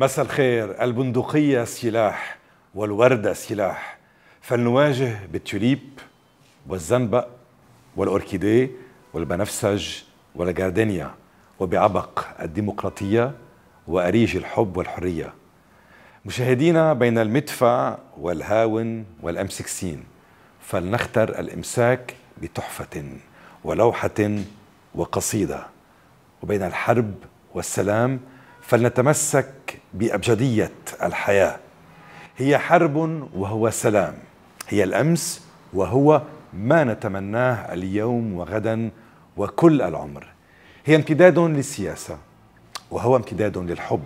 مساء الخير البندقية سلاح والوردة سلاح فلنواجه بالتوليب والزنبق والأوركيدي والبنفسج والجاردينيا وبعبق الديمقراطية وأريج الحب والحرية مشاهدينا بين المدفع والهاون والام سكسين فلنختر الامساك بتحفه ولوحه وقصيده وبين الحرب والسلام فلنتمسك بأبجدية الحياة هي حرب وهو سلام هي الأمس وهو ما نتمناه اليوم وغدا وكل العمر هي امتداد للسياسة وهو امتداد للحب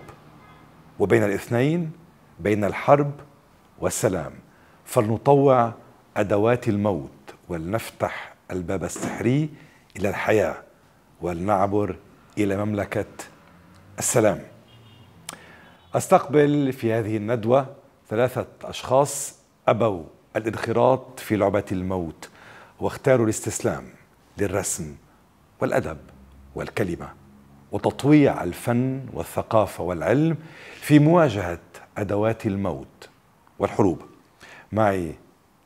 وبين الاثنين بين الحرب والسلام فلنطوع أدوات الموت ولنفتح الباب السحري إلى الحياة ولنعبر إلى مملكة السلام استقبل في هذه الندوه ثلاثه اشخاص ابوا الانخراط في لعبه الموت واختاروا الاستسلام للرسم والادب والكلمه وتطويع الفن والثقافه والعلم في مواجهه ادوات الموت والحروب معي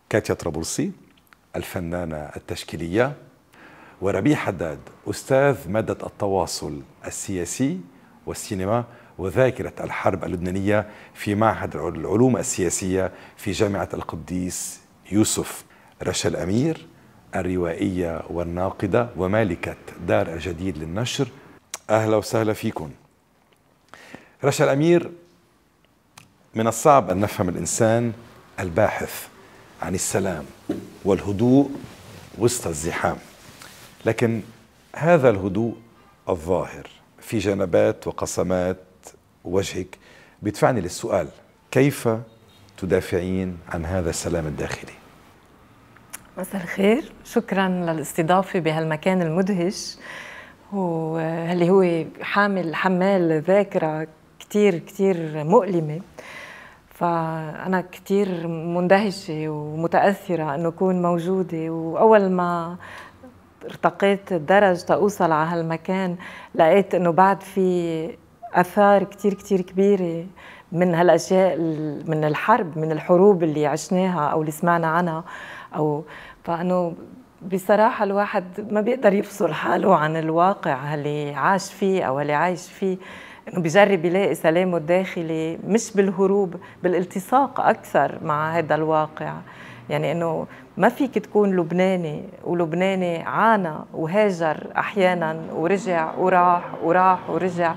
كاتيا طرابلسي الفنانه التشكيليه وربيع حداد استاذ ماده التواصل السياسي والسينما وذاكرة الحرب اللبنانية في معهد العلوم السياسية في جامعة القديس يوسف رشا الأمير الروائية والناقدة ومالكة دار الجديد للنشر أهلا وسهلا فيكم رشا الأمير من الصعب أن نفهم الإنسان الباحث عن السلام والهدوء وسط الزحام لكن هذا الهدوء الظاهر في جنبات وقسمات ووجهك بيدفعني للسؤال كيف تدافعين عن هذا السلام الداخلي مساء الخير شكرا للاستضافة بهالمكان المدهش واللي هو حامل حمال ذاكرة كتير كتير مؤلمة فأنا كتير مندهشة ومتأثرة أنه أكون موجودة وأول ما ارتقيت الدرج تأوصل على هالمكان لقيت أنه بعد في اثار كثير كثير كبيره من هالاشياء من الحرب من الحروب اللي عشناها او اللي سمعنا عنها او فانه بصراحه الواحد ما بيقدر يفصل حاله عن الواقع اللي عاش فيه او اللي عايش فيه انه بجرب يلاقي سلامه الداخلي مش بالهروب بالالتصاق اكثر مع هذا الواقع يعني انه ما فيك تكون لبناني ولبناني عانى وهاجر احيانا ورجع وراح وراح ورجع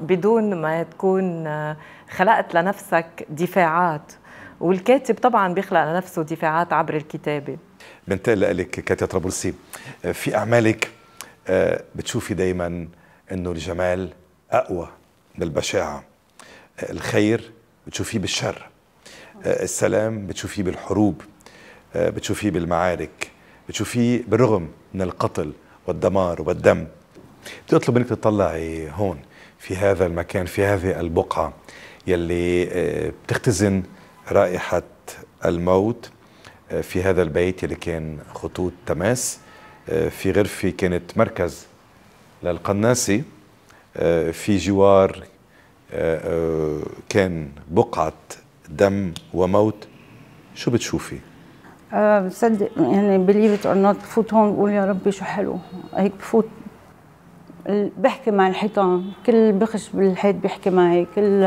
بدون ما تكون آه، خلقت لنفسك دفاعات والكاتب طبعا بيخلق لنفسه دفاعات عبر الكتابه بنتقل لك كاتيا طرابلسي آه، في اعمالك آه، بتشوفي دايما انه الجمال اقوى من البشاعه الخير بتشوفيه بالشر السلام بتشوفيه بالحروب بتشوفيه بالمعارك بتشوفيه بالرغم من القتل والدمار والدم بتطلب منك تطلعي هون في هذا المكان في هذه البقعة يلي آه، بتختزن رائحة الموت آه، في هذا البيت يلي كان خطوط تماس آه، في غرفة كانت مركز للقناسي في جوار كان بقعة دم وموت شو بتشوفي؟ أه بصدق يعني بليف ات اور نوت بفوت هون بقول يا ربي شو حلو هيك بفوت بحكي مع الحيطان كل بخش بالحيط بيحكي معي كل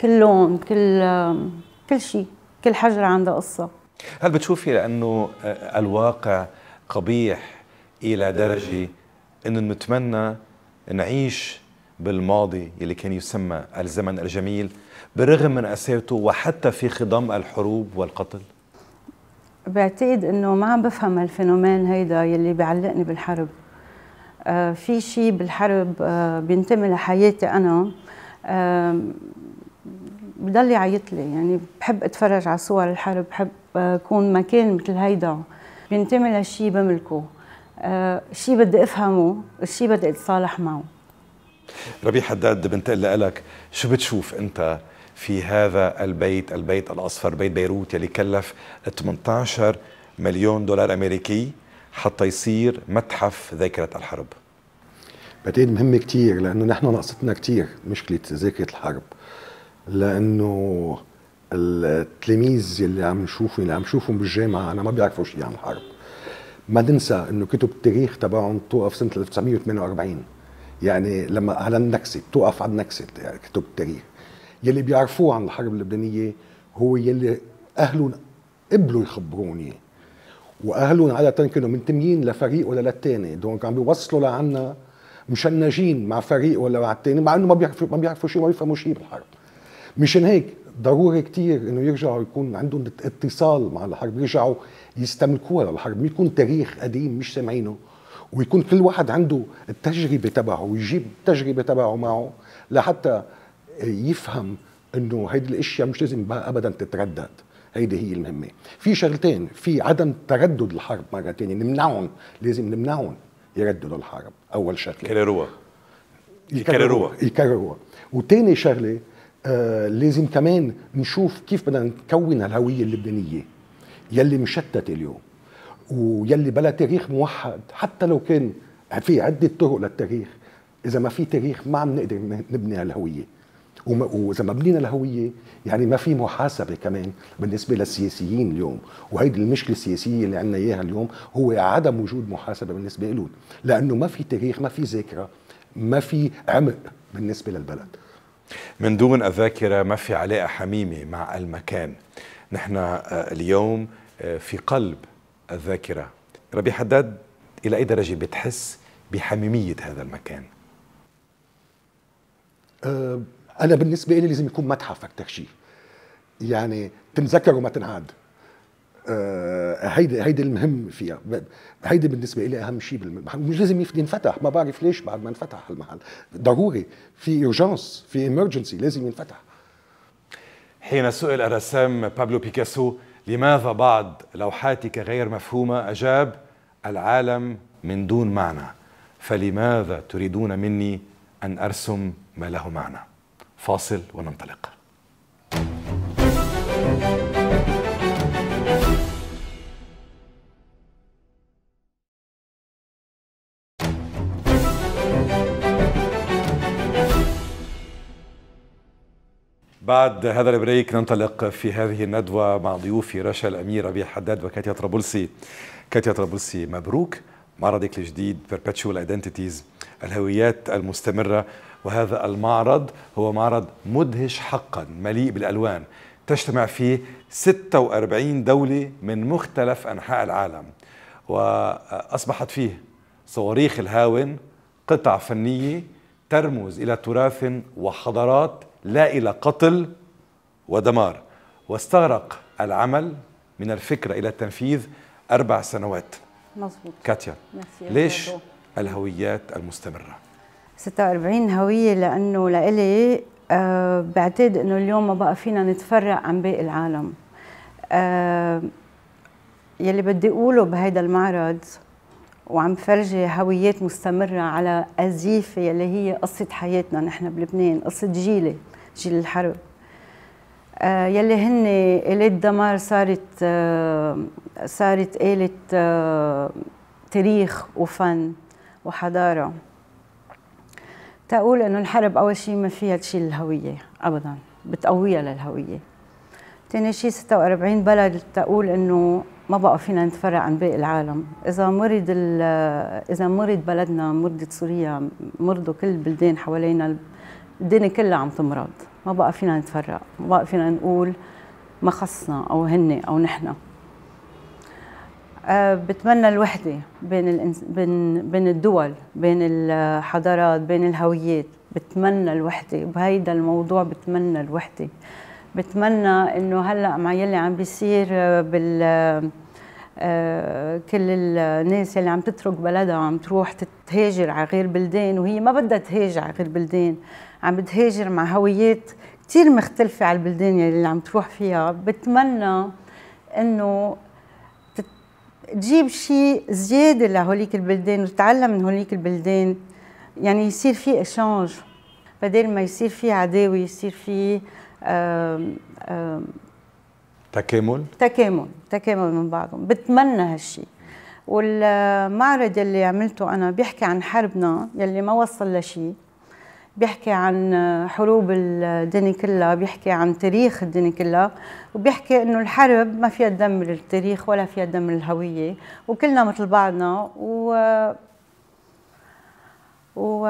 كل لون كل كل شيء كل حجرة عندها قصة هل بتشوفي لأنه آه، الواقع قبيح إلى درجة أنه نتمنى نعيش بالماضي اللي كان يسمى الزمن الجميل برغم من أساته وحتى في خضم الحروب والقتل؟ بعتقد انه ما عم بفهم الفينومين هيدا يلي بيعلقني بالحرب آه، في شيء بالحرب آه، بينتمي لحياتي انا آه، بضل يعيط لي يعني بحب اتفرج على صور الحرب بحب اكون مكان مثل هيدا بينتمي لشيء بملكه شيء بدي افهمه شيء بدي اتصالح معه ربيع حداد بنتقل لك شو بتشوف انت في هذا البيت البيت الاصفر بيت بيروت يلي كلف 18 مليون دولار امريكي حتى يصير متحف ذاكرة الحرب بعتقد مهم كتير لأنه نحن ناقصتنا كتير مشكلة ذاكرة الحرب لأنه التلاميذ اللي عم نشوفهم اللي عم نشوفهم بالجامعة أنا ما بيعرفوا شيء عن الحرب ما ننسى انه كتب التاريخ تبعهم توقف سنه 1948 يعني لما على النكسه توقف على النكسه كتب التاريخ يلي بيعرفوه عن الحرب اللبنانيه هو يلي اهلهم قبلوا يخبروني واهلهم عاده كانوا منتميين لفريق ولا للثاني دونك عم بيوصلوا لعنا مشنجين مع فريق ولا مع الثاني مع انه ما بيعرفوا ما بيعرفوا شيء ما بيفهموا شيء بالحرب مشان هيك ضروري كتير انه يرجعوا يكون عندهم اتصال مع الحرب يرجعوا يستملكوها للحرب يكون تاريخ قديم مش سامعينه ويكون كل واحد عنده التجربه تبعه ويجيب التجربه تبعه معه لحتى يفهم انه هيدي الاشياء مش لازم ابدا تتردد هيدي هي المهمه في شغلتين في عدم تردد الحرب مره ثانيه نمنعهم لازم نمنعهم يرددوا الحرب اول شغله يكرروها يكرروها يكرروها وثاني شغله آه لازم كمان نشوف كيف بدنا نكون الهويه اللبنانيه يلي مشتته اليوم ويلي بلا تاريخ موحد حتى لو كان في عده طرق للتاريخ اذا ما في تاريخ ما عم نقدر نبني هالهويه وإذا ما بنينا الهوية يعني ما في محاسبة كمان بالنسبة للسياسيين اليوم وهيدي المشكلة السياسية اللي عندنا إياها اليوم هو عدم وجود محاسبة بالنسبة لهم لأنه ما في تاريخ ما في ذاكرة ما في عمق بالنسبة للبلد من دون الذاكرة ما في علاقة حميمة مع المكان نحن آه، اليوم آه، في قلب الذاكرة ربي حداد إلى أي درجة بتحس بحميمية هذا المكان؟ أه انا بالنسبه لي لازم يكون متحف شيء يعني تنذكر وما تنعاد آه هيدي هيدي المهم فيها هيدي بالنسبه لي اهم شيء بالمحل مش لازم ينفتح ما بعرف ليش بعد ما انفتح المحل ضروري في اورجنس في امرجنسي لازم ينفتح حين سئل الرسام بابلو بيكاسو لماذا بعض لوحاتك غير مفهومه اجاب العالم من دون معنى فلماذا تريدون مني ان ارسم ما له معنى فاصل وننطلق بعد هذا البريك ننطلق في هذه الندوة مع ضيوفي رشا الأمير ربيع حداد وكاتيا طرابلسي كاتيا طرابلسي مبروك معرضك الجديد Perpetual Identities الهويات المستمرة وهذا المعرض هو معرض مدهش حقا مليء بالألوان تجتمع فيه 46 دولة من مختلف أنحاء العالم وأصبحت فيه صواريخ الهاون قطع فنية ترمز إلى تراث وحضارات لا إلى قتل ودمار واستغرق العمل من الفكرة إلى التنفيذ أربع سنوات مظبوط كاتيا ليش الهويات المستمرة 46 هوية لأنه لإلي أه بعتقد إنه اليوم ما بقى فينا نتفرق عن باقي العالم أه يلي بدي أقوله بهيدا المعرض وعم فرجي هويات مستمرة على أزيفة يلي هي قصة حياتنا نحن بلبنان قصة جيلي جيل الحرب آه يلي هن آلة دمار صارت آه صارت آلة آه تاريخ وفن وحضارة تقول انه الحرب اول شيء ما فيها تشيل الهويه ابدا بتقويها للهويه ثاني شيء 46 بلد تقول انه ما بقى فينا نتفرع عن باقي العالم اذا مرض اذا مرض بلدنا مرضت سوريا مرضوا كل البلدان حوالينا الدنيا كلها عم تمرض ما بقى فينا نتفرق ما بقى فينا نقول ما خصنا او هن او نحن آه، بتمنى الوحدة بين الانس... بين بين الدول بين الحضارات بين الهويات بتمنى الوحدة بهيدا الموضوع بتمنى الوحدة بتمنى انه هلا مع يلي عم بيصير آه، بال آه، كل الناس اللي عم تترك بلدها وعم تروح تهاجر على غير بلدان وهي ما بدها تهاجر على غير بلدان عم بتهاجر مع هويات كثير مختلفة على البلدان اللي عم تروح فيها بتمنى انه تجيب شيء زياده لهوليك البلدان وتتعلم من هوليك البلدان يعني يصير في اشانج بدل ما يصير في عداوه يصير في تكامل تكامل تكامل من بعضهم بتمنى هالشيء والمعرض يلي عملته انا بيحكي عن حربنا يلي ما وصل لشيء بيحكي عن حروب الدنيا كلها بيحكي عن تاريخ الدنيا كلها وبيحكي انه الحرب ما فيها تدمر التاريخ ولا فيها تدمر الهويه وكلنا مثل بعضنا و و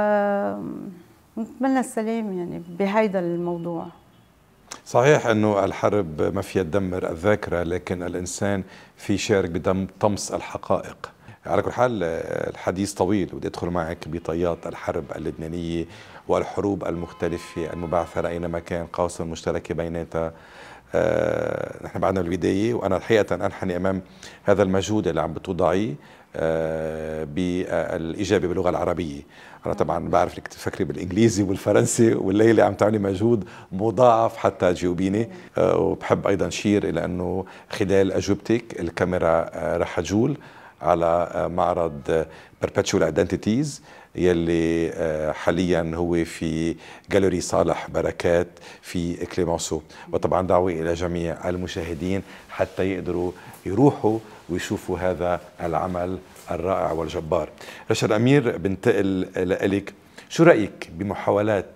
السلام يعني بهيدا الموضوع صحيح انه الحرب ما فيها تدمر الذاكره لكن الانسان في شارك بدم طمس الحقائق على كل حال الحديث طويل ودي أدخل معك بطيات الحرب اللبنانية والحروب المختلفة المبعثرة أينما كان قاسم مشتركة بيناتها آه، نحن بعدنا بالبداية وأنا الحقيقة أنحني أمام هذا المجهود اللي عم بتوضعيه آه، بالإجابة باللغة العربية أنا طبعا بعرف إنك تفكري بالإنجليزي والفرنسي والليلة عم تعملي مجهود مضاعف حتى تجاوبيني آه، وبحب أيضا شير إلى أنه خلال أجوبتك الكاميرا رح تجول على آه، معرض آه، Perpetual Identities يلي آه، حاليا هو في جاليري صالح بركات في كليمانسو وطبعا دعوة إلى جميع المشاهدين حتى يقدروا يروحوا ويشوفوا هذا العمل الرائع والجبار رشاد أمير بنتقل لإلك شو رأيك بمحاولات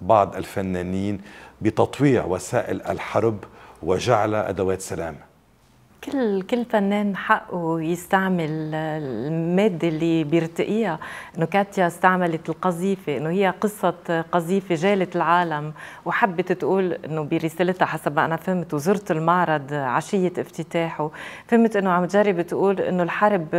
بعض الفنانين بتطويع وسائل الحرب وجعل أدوات سلام كل كل فنان حقه يستعمل الماده اللي بيرتقيها انه كاتيا استعملت القذيفه انه هي قصه قذيفه جالت العالم وحبت تقول انه برسالتها حسب ما انا فهمت وزرت المعرض عشيه افتتاحه فهمت انه عم تجرب تقول انه الحرب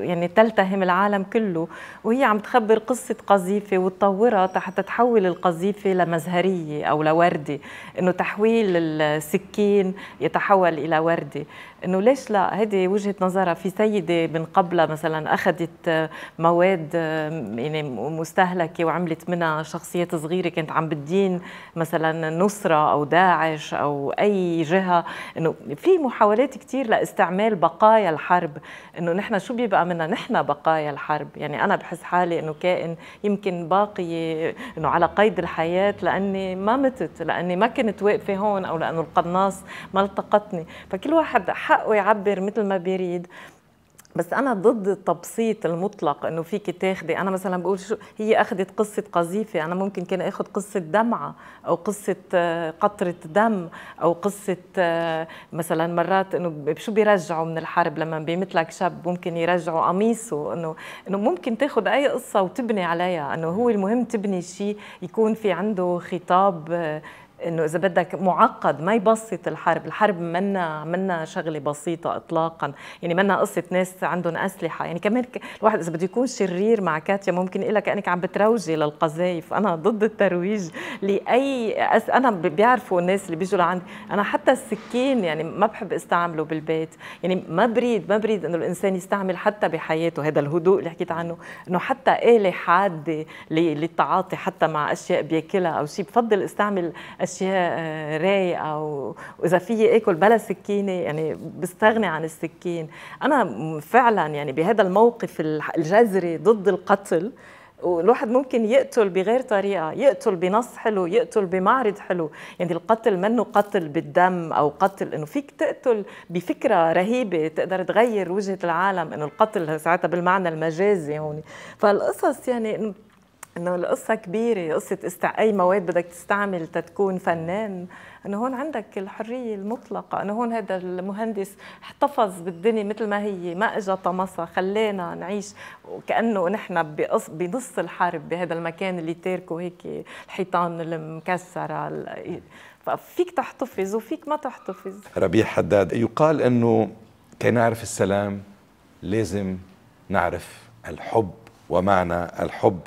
يعني تلتهم العالم كله وهي عم تخبر قصه قذيفه وتطورها حتى تحول القذيفه لمزهريه او لورده انه تحويل السكين يتحول الى ورده انه ليش لا هذه وجهه نظرها في سيده من قبلها مثلا اخذت آه، مواد آه، يعني مستهلكه وعملت منها شخصيات صغيره كانت عم بتدين مثلا نصره او داعش او اي جهه انه في محاولات كثير لاستعمال بقايا الحرب انه نحن شو بيبقى منا نحن بقايا الحرب يعني انا بحس حالي انه كائن يمكن باقيه انه على قيد الحياه لاني ما متت لاني ما كنت واقفه هون او لانه القناص ما التقطني فكل واحد حقه يعبر مثل ما بيريد بس انا ضد التبسيط المطلق انه فيك تاخدي انا مثلا بقول شو هي اخذت قصه قذيفه انا ممكن كان اخذ قصه دمعه او قصه آه، قطره دم او قصه آه، مثلا مرات انه شو بيرجعوا من الحرب لما بيمثلك شاب ممكن يرجعوا قميصه انه انه ممكن تاخذ اي قصه وتبني عليها انه هو المهم تبني شيء يكون في عنده خطاب آه، انه اذا بدك معقد ما يبسط الحرب، الحرب منا منا شغله بسيطه اطلاقا، يعني منا قصه ناس عندهم اسلحه، يعني كمان الواحد اذا بده يكون شرير مع كاتيا ممكن لك كانك عم بتروجي للقذايف، انا ضد الترويج لاي أس... انا بيعرفوا الناس اللي بيجوا لعندي، انا حتى السكين يعني ما بحب استعمله بالبيت، يعني ما بريد ما بريد انه الانسان يستعمل حتى بحياته هذا الهدوء اللي حكيت عنه، انه حتى آلة حاده للتعاطي حتى مع اشياء بياكلها او شيء، بفضل استعمل اشياء آه، رايقه واذا فيي اكل بلا سكينه يعني بستغني عن السكين انا فعلا يعني بهذا الموقف الجذري ضد القتل والواحد ممكن يقتل بغير طريقة يقتل بنص حلو يقتل بمعرض حلو يعني القتل منه قتل بالدم أو قتل إنه فيك تقتل بفكرة رهيبة تقدر تغير وجهة العالم إنه القتل ساعتها بالمعنى المجازي هون فالقصص يعني انه القصه كبيره قصه استع... اي مواد بدك تستعمل تتكون فنان انه هون عندك الحريه المطلقه انه هون هذا المهندس احتفظ بالدنيا مثل ما هي ما اجى طمسها خلينا نعيش وكانه نحن بقص... بنص الحرب بهذا المكان اللي تاركه هيك الحيطان المكسره ففيك تحتفظ وفيك ما تحتفظ ربيع حداد يقال انه كي نعرف السلام لازم نعرف الحب ومعنى الحب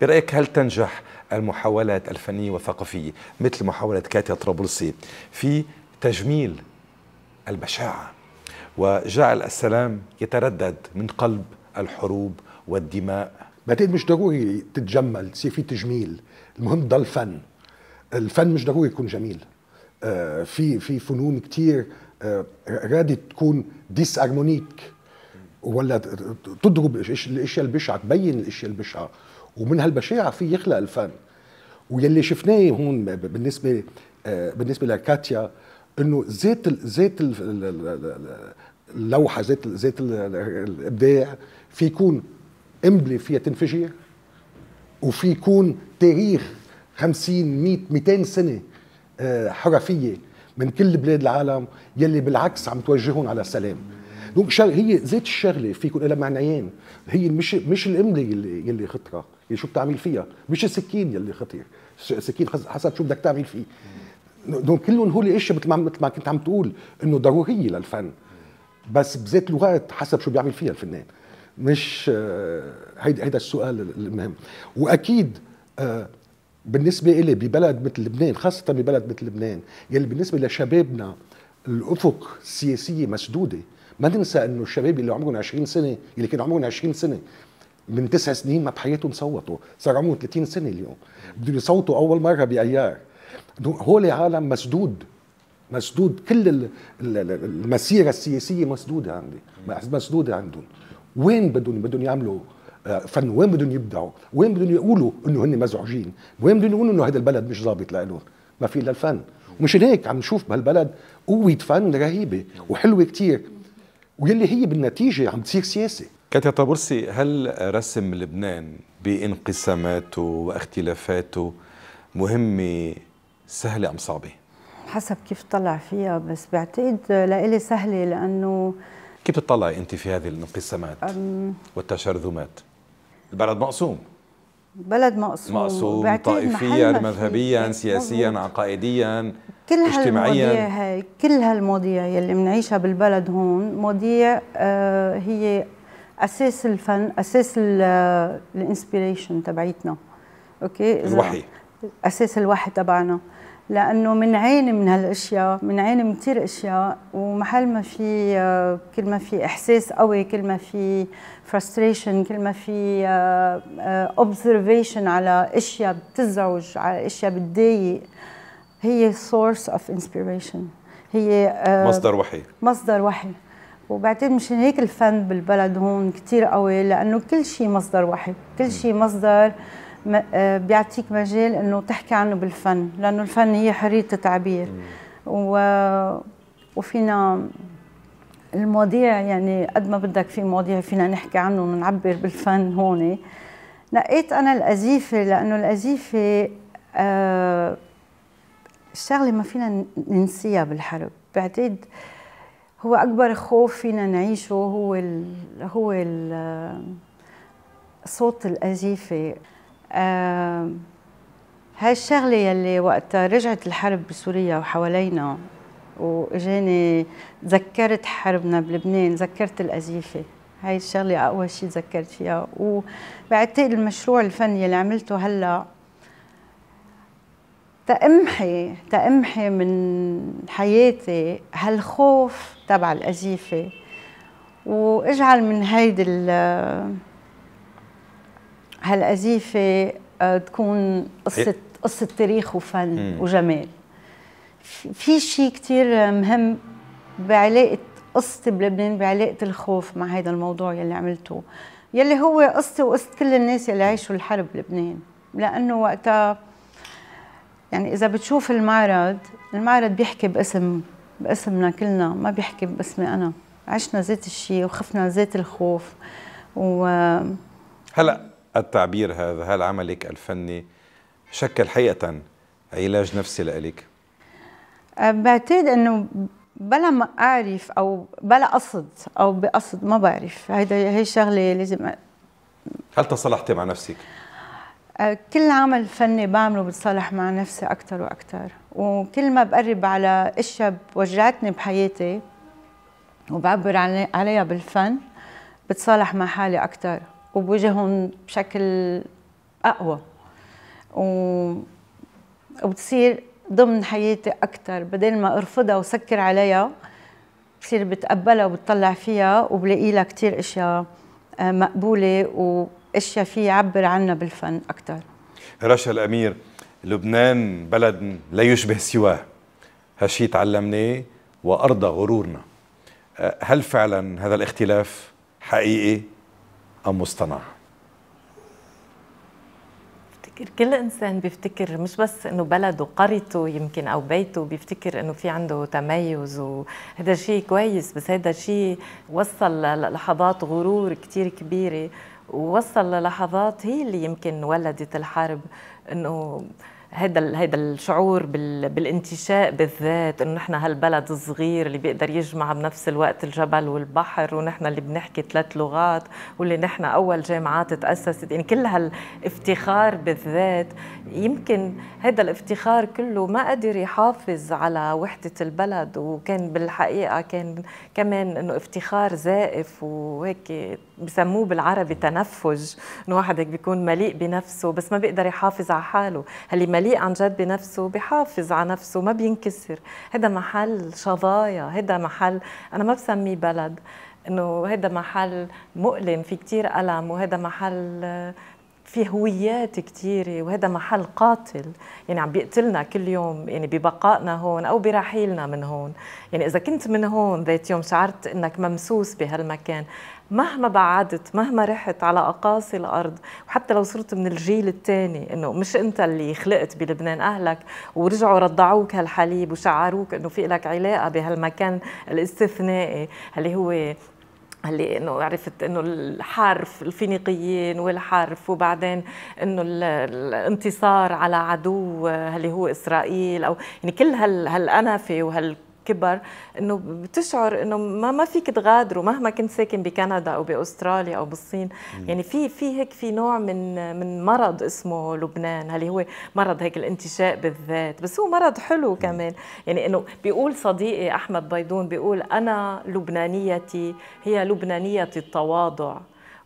برأيك هل تنجح المحاولات الفنية والثقافية مثل محاولة كاتيا طرابلسي في تجميل البشاعة وجعل السلام يتردد من قلب الحروب والدماء بعتقد مش ضروري تتجمل تصير في تجميل المهم ضل فن الفن مش ضروري يكون جميل آه، في في فنون كتير آه، رادي تكون ديس ارمونيك ولا تضرب الاشياء البشعه تبين الاشياء البشعه ومن هالبشاعه في يخلق الفن ويلي شفناه هون بالنسبه آه، بالنسبه لكاتيا انه زيت زيت اللوحه زيت زيت الابداع في يكون قنبله فيها تنفجر وفي يكون تاريخ 50 100 200 سنه آه، حرفيه من كل بلاد العالم يلي بالعكس عم توجههم على السلام دونك هي زيت الشغله في يكون لها معنيين هي مش مش القنبله يلي يلي خطره يعني شو بتعمل فيها مش السكين يلي خطير السكين حسب شو بدك تعمل فيه دول كلهم هول الاشياء مثل ما مثل ما كنت عم تقول انه ضروريه للفن بس بذات الوقت حسب شو بيعمل فيها الفنان مش آه، هيدا هيدا السؤال المهم واكيد آه، بالنسبه لي ببلد مثل لبنان خاصه ببلد مثل لبنان يلي بالنسبه لشبابنا الافق السياسيه مسدوده ما ننسى انه الشباب اللي عمرهم 20 سنه اللي كان عمرهم 20 سنه من تسع سنين ما بحياتهم صوتوا صار عمرهم 30 سنه اليوم بدهم يصوتوا اول مره بايار هول عالم مسدود مسدود كل المسيره السياسيه مسدوده عندي مسدوده عندهم وين بدهم بدهم يعملوا آه، فن وين بدهم يبدعوا وين بدهم يقولوا انه هن مزعوجين وين بدهم يقولوا انه هذا البلد مش ظابط لهم ما في الا الفن ومش هيك عم نشوف بهالبلد قوه فن رهيبه وحلوه كتير واللي هي بالنتيجه عم تصير سياسه كاتيا طابورسي هل رسم لبنان بانقساماته واختلافاته مهمة سهلة أم صعبة؟ حسب كيف طلع فيها بس بعتقد لإلي سهلة لأنه كيف بتطلعي أنت في هذه الانقسامات والتشرذمات؟ البلد مقسوم بلد مقسوم مقسوم طائفيا مذهبيا سياسيا عقائديا كل اجتماعيا كل هالمواضيع يلي بنعيشها بالبلد هون مواضيع آه هي اساس الفن اساس الانسبيريشن تبعيتنا اوكي الوحي اساس الوحي تبعنا لانه بنعاني من هالاشياء بنعاني من كثير اشياء ومحل ما في كل ما في احساس قوي كل ما في فرستريشن كل ما في اوبزرفيشن آه، على اشياء بتزعج على اشياء بتضايق هي سورس اوف انسبيريشن هي آه، مصدر وحي مصدر وحي وبعتقد مشان هيك الفن بالبلد هون كثير قوي لانه كل شيء مصدر وحي كل شيء مصدر آه، بيعطيك مجال انه تحكي عنه بالفن لانه الفن هي حريه التعبير و... وفينا المواضيع يعني قد ما بدك في مواضيع فينا نحكي عنه ونعبر بالفن هون نقيت انا الازيفه لانه الازيفه آه الشغله ما فينا ننسيها بالحرب بعتقد هو اكبر خوف فينا نعيشه هو الـ هو الـ صوت القذيفه آه هاي الشغلة يلي وقتها رجعت الحرب بسوريا وحوالينا واجاني تذكرت حربنا بلبنان ذكرت الأزيفة هاي الشغلة أقوى شيء تذكرت فيها وبعتقد المشروع الفني اللي عملته هلأ تأمحي تأمحي من حياتي هالخوف تبع الأزيفة واجعل من هيدي هالأزيفة آه، تكون قصة قصة تاريخ وفن مم. وجمال في شيء كتير مهم بعلاقة قصتي بلبنان بعلاقة الخوف مع هذا الموضوع يلي عملته يلي هو قصتي وقصة كل الناس يلي عايشوا الحرب بلبنان لأنه وقتها يعني اذا بتشوف المعرض المعرض بيحكي باسم باسمنا كلنا ما بيحكي باسمي انا عشنا زيت الشيء وخفنا زيت الخوف و هلا التعبير هذا هل عملك الفني شكل حقيقه علاج نفسي لإلك؟ أه، بعتقد انه بلا ما اعرف او بلا قصد او بقصد ما بعرف هيدا هي شغله لازم هل تصالحتي مع نفسك؟ آه، كل عمل فني بعمله بتصالح مع نفسي أكثر وأكثر وكل ما بقرب على أشياء وجعتني بحياتي وبعبر عليها بالفن بتصالح مع حالي أكثر وبواجههم بشكل أقوى و... وبتصير ضمن حياتي أكثر بدل ما أرفضها وسكر عليها بصير بتقبلها وبتطلع فيها وبلاقي لها كثير أشياء آه، مقبولة و... اشياء في يعبر عنها بالفن اكثر رشا الامير لبنان بلد لا يشبه سواه هالشيء تعلمناه وارضى غرورنا أه، هل فعلا هذا الاختلاف حقيقي ام مصطنع؟ بفتكر كل انسان بيفتكر مش بس انه بلده قريته يمكن او بيته بيفتكر انه في عنده تميز وهذا شيء كويس بس هذا شيء وصل للحظات غرور كثير كبيره ووصل للحظات هي اللي يمكن ولدت الحرب انه هيدا هيدا الشعور بالانتشاء بالذات انه نحن هالبلد الصغير اللي بيقدر يجمع بنفس الوقت الجبل والبحر ونحن اللي بنحكي ثلاث لغات واللي نحن اول جامعات تاسست يعني كل هالافتخار بالذات يمكن هذا الافتخار كله ما قدر يحافظ على وحده البلد وكان بالحقيقه كان كمان انه افتخار زائف وهيك بسموه بالعربي تنفج انه واحد هيك بيكون مليء بنفسه بس ما بيقدر يحافظ على حاله اللي مليء عن جد بنفسه بحافظ على نفسه ما بينكسر هذا محل شظايا هذا محل أنا ما بسميه بلد انه هذا محل مؤلم في كثير ألم وهذا محل في هويات كثيره وهذا محل قاتل يعني عم بيقتلنا كل يوم يعني ببقائنا هون او برحيلنا من هون يعني اذا كنت من هون ذات يوم شعرت انك ممسوس بهالمكان مهما بعدت مهما رحت على أقاصي الأرض وحتى لو صرت من الجيل الثاني إنه مش أنت اللي خلقت بلبنان أهلك ورجعوا رضعوك هالحليب وشعروك إنه في لك علاقة بهالمكان الاستثنائي اللي هو اللي انه عرفت انه الحرف الفينيقيين والحرف وبعدين انه الانتصار على عدو اللي هو اسرائيل او يعني كل هال هالانفه وهال كبر انه بتشعر انه ما ما فيك تغادره مهما كنت ساكن بكندا او باستراليا او بالصين مم. يعني في في هيك في نوع من من مرض اسمه لبنان اللي هو مرض هيك الانتشاء بالذات بس هو مرض حلو كمان يعني انه بيقول صديقي احمد بيضون بيقول انا لبنانيتي هي لبنانيه التواضع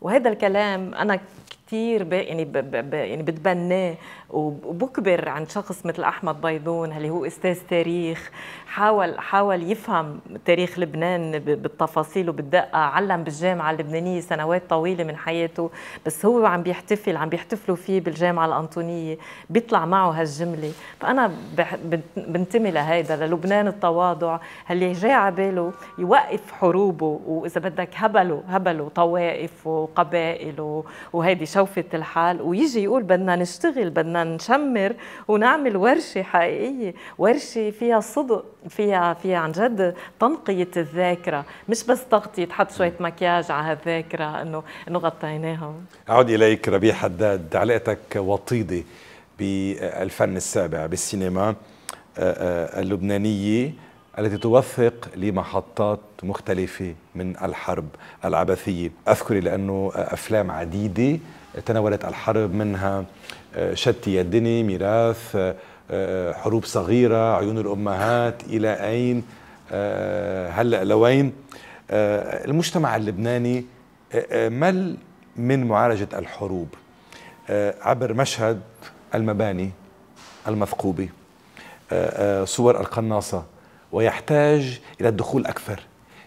وهذا الكلام انا كثير يعني ب ب يعني بتبناه وبكبر عن شخص مثل احمد بيضون اللي هو استاذ تاريخ حاول حاول يفهم تاريخ لبنان بالتفاصيل وبالدقه علم بالجامعه اللبنانيه سنوات طويله من حياته بس هو عم بيحتفل عم بيحتفلوا فيه بالجامعه الانطونيه بيطلع معه هالجمله فانا بنتمي لهيدا للبنان التواضع اللي جاي على باله يوقف حروبه واذا بدك هبله هبله طوائف وقبائل وهيدي شوفه الحال ويجي يقول بدنا نشتغل بدنا نشمر ونعمل ورشه حقيقيه ورشه فيها صدق فيها فيها عن جد تنقية الذاكرة مش بس تغطية تحط شوية مكياج على الذاكرة إنه إنه غطيناها أعود إليك ربيع حداد علاقتك وطيدة بالفن السابع بالسينما آه، آه، اللبنانية التي توثق لمحطات مختلفة من الحرب العبثية أذكر لأنه أفلام عديدة تناولت الحرب منها آه، شتي يدني ميراث آه، حروب صغيرة عيون الأمهات إلى أين آه، هلأ لوين آه، المجتمع اللبناني مل من معالجة الحروب عبر مشهد المباني المثقوبة صور القناصة ويحتاج إلى الدخول أكثر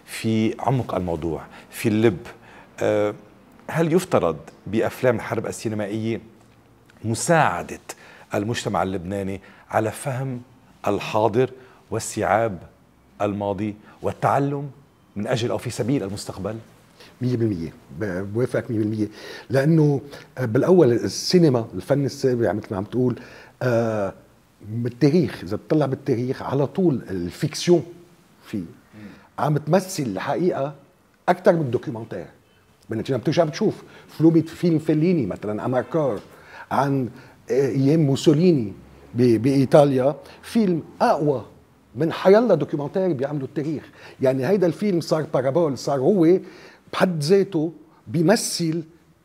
في عمق الموضوع في اللب هل يفترض بأفلام الحرب السينمائية مساعدة المجتمع اللبناني على فهم الحاضر واستيعاب الماضي والتعلم من أجل أو في سبيل المستقبل؟ 100% بوافقك 100% لانه آه، بالاول السينما الفن السابع مثل ما عم تقول آه، بالتاريخ اذا بتطلع بالتاريخ على طول الفيكسيون فيه عم تمثل الحقيقه اكثر من الدوكيومنتير بنتي عم بتشوف فيلم فيلم فليني مثلا اماركار عن آه، ايام موسوليني بايطاليا فيلم اقوى من حيالله دوكيومنتير بيعملوا التاريخ يعني هيدا الفيلم صار بارابول صار هو بحد ذاته بيمثل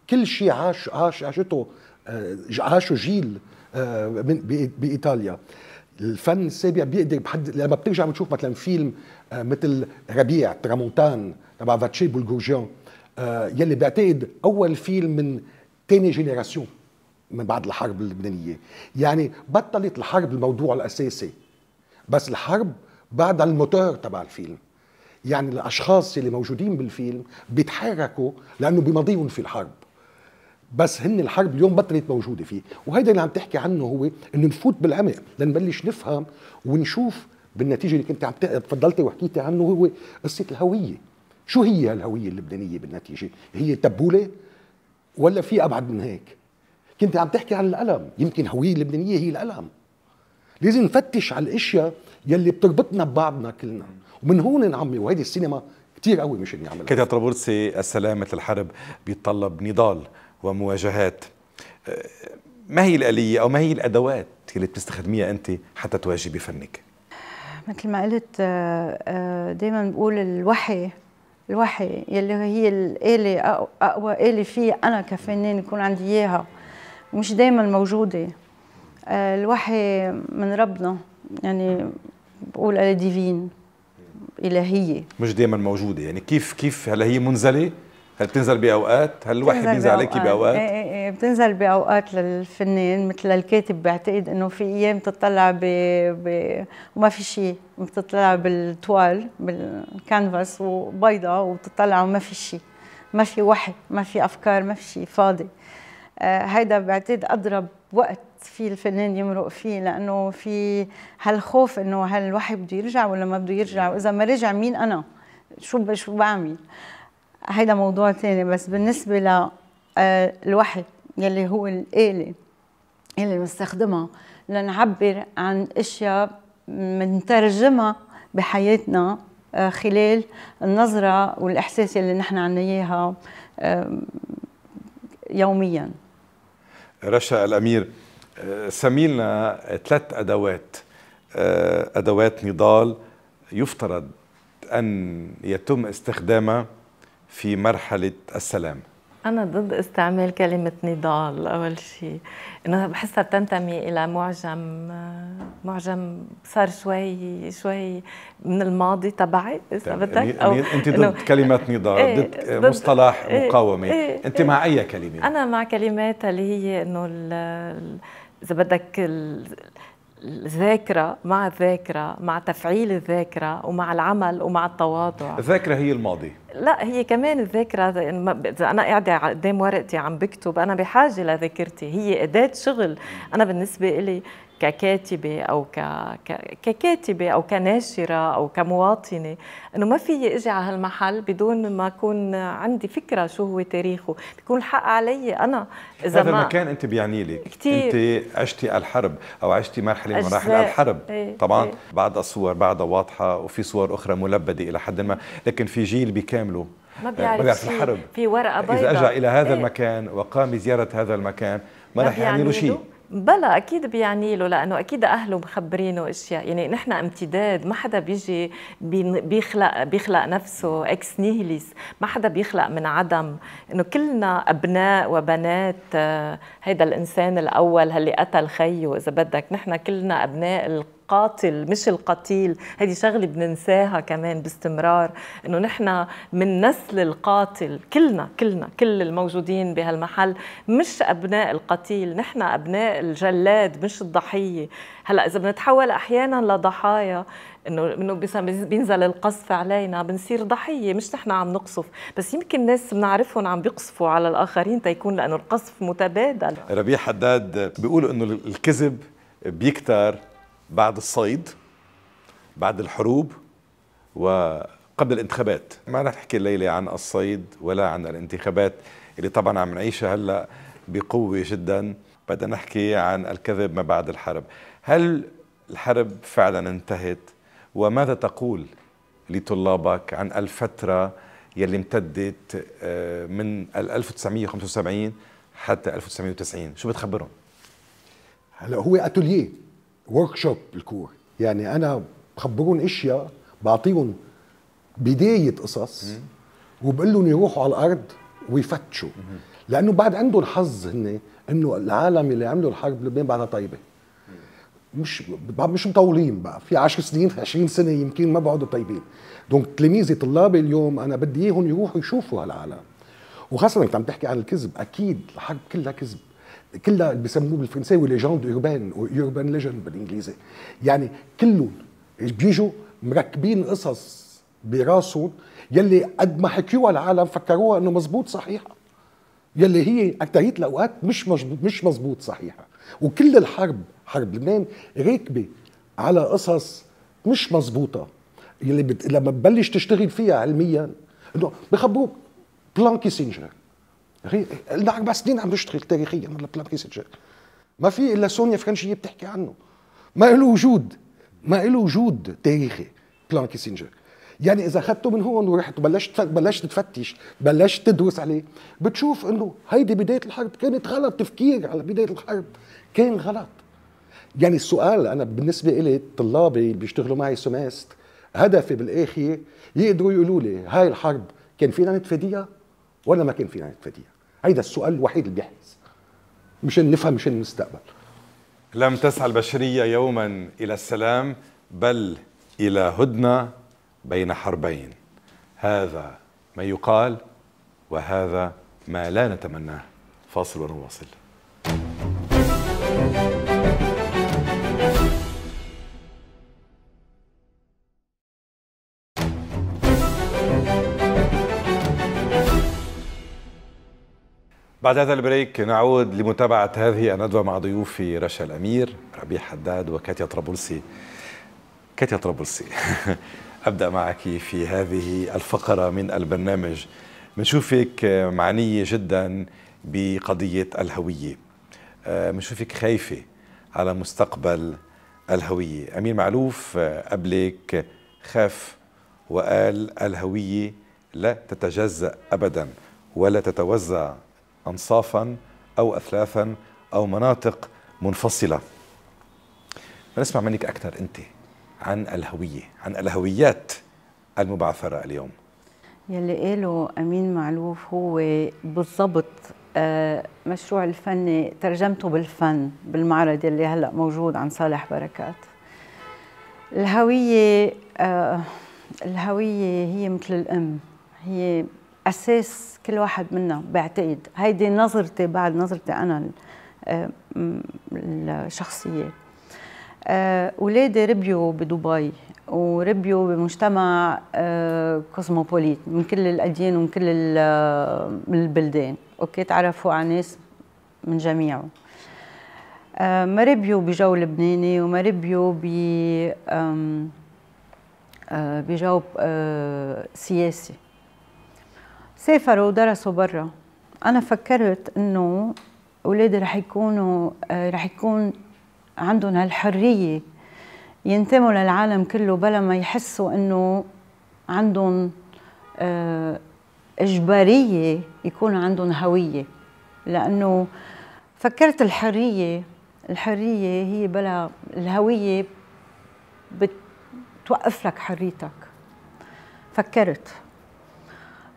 كل شيء عاش عاش عاشته آه، عاشه جيل آه، بايطاليا الفن السابع بيقدر بحد لما بترجع بتشوف مثلا فيلم آه، مثل ربيع ترامونتان تبع فاتشي بولجورجيان يلي بعتقد اول فيلم من تاني جينيراسيون من بعد الحرب اللبنانيه يعني بطلت الحرب الموضوع الاساسي بس الحرب بعد الموتور تبع الفيلم يعني الاشخاص اللي موجودين بالفيلم بيتحركوا لانه بماضيهم في الحرب بس هن الحرب اليوم بطلت موجوده فيه وهيدا اللي عم تحكي عنه هو انه نفوت بالعمق لنبلش نفهم ونشوف بالنتيجه اللي كنت عم تفضلتي وحكيتي عنه هو قصه الهويه شو هي الهويه اللبنانيه بالنتيجه هي تبوله ولا في ابعد من هيك كنت عم تحكي عن الألم يمكن هوية اللبنانية هي الألم لازم نفتش على الاشياء يلي بتربطنا ببعضنا كلنا ومن هون عمي وهيدي السينما كتير قوي مش اني اعملها كتير طرابلسي السلام مثل الحرب بيتطلب نضال ومواجهات أه، ما هي الآلية أو ما هي الأدوات اللي بتستخدميها أنت حتى تواجهي بفنك؟ مثل ما قلت أه، أه، دايما بقول الوحي الوحي يلي هي الآلة أقوى آلة فيه أنا كفنان يكون عندي إياها مش دايما موجوده آه، الوحي من ربنا يعني بقول على آه، ديفين الهيه مش دايما موجوده يعني كيف كيف هل هي منزله هل بتنزل باوقات هل الوحي بينزل عليكي باوقات ايه ايه ايه بتنزل باوقات للفنان مثل للكاتب بعتقد انه في ايام بتطلع ب... ب... وما في شيء بتطلع بالطوال بالكانفاس وبيضة وبتطلع وما في شيء ما في وحي ما في افكار ما في شيء فاضي آه، هيدا بعتقد اضرب وقت في الفنان يمرق فيه لانه في هالخوف انه هل الواحد بده يرجع ولا ما بده يرجع واذا ما رجع مين انا شو شو بعمل هيدا موضوع ثاني بس بالنسبه للوحي آه، يلي هو الاله اللي بنستخدمها لنعبر عن اشياء بنترجمها بحياتنا آه، خلال النظرة والإحساس اللي نحن عنا إياها يوميا رشا الامير آه، سميلنا ثلاث ادوات آه، ادوات نضال يفترض ان يتم استخدامها في مرحله السلام أنا ضد استعمال كلمة نضال أول شيء، إنه بحسها بتنتمي إلى معجم معجم صار شوي شوي من الماضي تبعي إذا بدك يعني- يعني أو أنت ضد كلمة نضال، ايه ضد مصطلح ايه مقاومة، إيه،, ايه أنت مع أي كلمة؟ أنا مع كلمات اللي هي إنه إذا بدك ال الذاكرة مع الذاكرة مع تفعيل الذاكرة ومع العمل ومع التواضع الذاكرة هي الماضي لا هي كمان الذاكرة أنا قاعدة قدام ورقتي عم بكتب أنا بحاجة لذاكرتي هي أداة شغل أنا بالنسبة إلي ككاتبه او ك... ك... ككاتبه او كناشره او كمواطنه انه ما فيي اجي على هالمحل بدون ما اكون عندي فكره شو هو تاريخه بيكون الحق علي انا اذا هذا ما المكان انت بيعني لك كتير انت عشتي الحرب او عشتي مرحله من مراحل الحرب ايه, إيه. طبعا ايه بعض الصور بعضها واضحه وفي صور اخرى ملبده الى حد ما لكن في جيل بكامله ما آه، بيعرف الحرب في ورقه بيضاء اذا اجى الى هذا ايه المكان وقام بزياره هذا المكان ما, ما رح يعني له شيء بلا اكيد بيعني له لانه اكيد اهله مخبرينه اشياء يعني نحن امتداد ما حدا بيجي بيخلق بيخلق نفسه اكس نيهليس ما حدا بيخلق من عدم انه كلنا ابناء وبنات آه، هيدا الانسان الاول اللي قتل خيه اذا بدك نحن كلنا ابناء القاتل مش القتيل هذه شغله بننساها كمان باستمرار انه نحن من نسل القاتل كلنا كلنا كل الموجودين بهالمحل مش ابناء القتيل نحن ابناء الجلاد مش الضحيه هلا اذا بنتحول احيانا لضحايا انه انه بينزل القصف علينا بنصير ضحيه مش نحن عم نقصف بس يمكن ناس بنعرفهم عم بيقصفوا على الاخرين تيكون لانه القصف متبادل ربيع حداد بيقولوا انه الكذب بيكتر بعد الصيد بعد الحروب وقبل الانتخابات ما رح نحكي الليلة عن الصيد ولا عن الانتخابات اللي طبعا عم نعيشها هلأ بقوة جدا بدنا نحكي عن الكذب ما بعد الحرب هل الحرب فعلا انتهت وماذا تقول لطلابك عن الفترة يلي امتدت آه، من 1975 حتى 1990 شو بتخبرهم هلا هو اتوليه ورك شوب الكور يعني انا بخبرهم اشياء بعطيهم بدايه قصص وبقول لهم يروحوا على الارض ويفتشوا لانه بعد عندهم حظ هن انه العالم اللي عملوا الحرب بلبنان بعدها طيبه مش مش مطولين بقى في 10 سنين في 20 سنه يمكن ما بعدوا طيبين دونك تلاميذي طلابي اليوم انا بدي اياهم يروحوا يشوفوا هالعالم وخاصه انك عم تحكي عن الكذب اكيد الحرب كلها كذب كلها اللي بيسموه بالفرنساوي ليجوند اوربان اوربان ليجند بالانجليزي يعني كلهم بيجوا مركبين قصص براسهم يلي قد ما حكيوها العالم فكروها انه مزبوط صحيحه يلي هي اكثريه الاوقات مش مش مزبوط صحيحه وكل الحرب حرب لبنان راكبه على قصص مش مزبوطه يلي بت... لما بتبلش تشتغل فيها علميا انه بخبروك بلان كيسنجر لنا اربع سنين عم نشتغل تاريخيا من البلان ريسيرش ما في الا سونيا فرنشيه بتحكي عنه ما له وجود ما له وجود تاريخي بلان كيسنجر يعني اذا اخذته من هون ورحت وبلشت بلشت تفتش بلشت تدرس عليه بتشوف انه هيدي بدايه الحرب كانت غلط تفكير على بدايه الحرب كان غلط يعني السؤال انا بالنسبه لي طلابي اللي بيشتغلوا معي سماست هدفي بالاخير يقدروا يقولوا لي هاي الحرب كان فينا نتفاديها ولا ما كان فينا نتفاديها هيدا السؤال الوحيد اللي بيحدث مشان نفهم مشان نستقبل لم تسعى البشرية يوما إلى السلام بل إلى هدنة بين حربين هذا ما يقال وهذا ما لا نتمناه فاصل ونواصل بعد هذا البريك نعود لمتابعة هذه الندوة مع ضيوفي رشا الأمير ربيع حداد وكاتيا طرابلسي كاتيا طرابلسي أبدأ معك في هذه الفقرة من البرنامج بنشوفك معنية جدا بقضية الهوية آه، بنشوفك خايفة على مستقبل الهوية أمير معلوف آه، قبلك خاف وقال الهوية لا تتجزأ أبدا ولا تتوزع أنصافا أو أثلاثا أو مناطق منفصلة نسمع منك أكثر أنت عن الهوية عن الهويات المبعثرة اليوم يلي قاله أمين معلوف هو بالضبط آه، مشروع الفني ترجمته بالفن بالمعرض يلي هلأ موجود عن صالح بركات الهوية آه، الهوية هي مثل الأم هي اساس كل واحد منا بعتقد هيدي نظرتي بعد نظرتي انا آه، الشخصيه اولادي آه، ربيوا بدبي وربيوا بمجتمع آه، كوزموبوليت من كل الاديان ومن كل البلدان اوكي تعرفوا على ناس من جميعه ما ربيوا بجو لبناني وما ربيوا ب بجو سياسي سافروا ودرسوا برا انا فكرت انه اولادي رح يكونوا آه، رح يكون عندهم هالحريه ينتموا للعالم كله بلا ما يحسوا انه عندهم آه، اجباريه يكون عندهم هويه لانه فكرت الحريه الحريه هي بلا الهويه بتوقف لك حريتك فكرت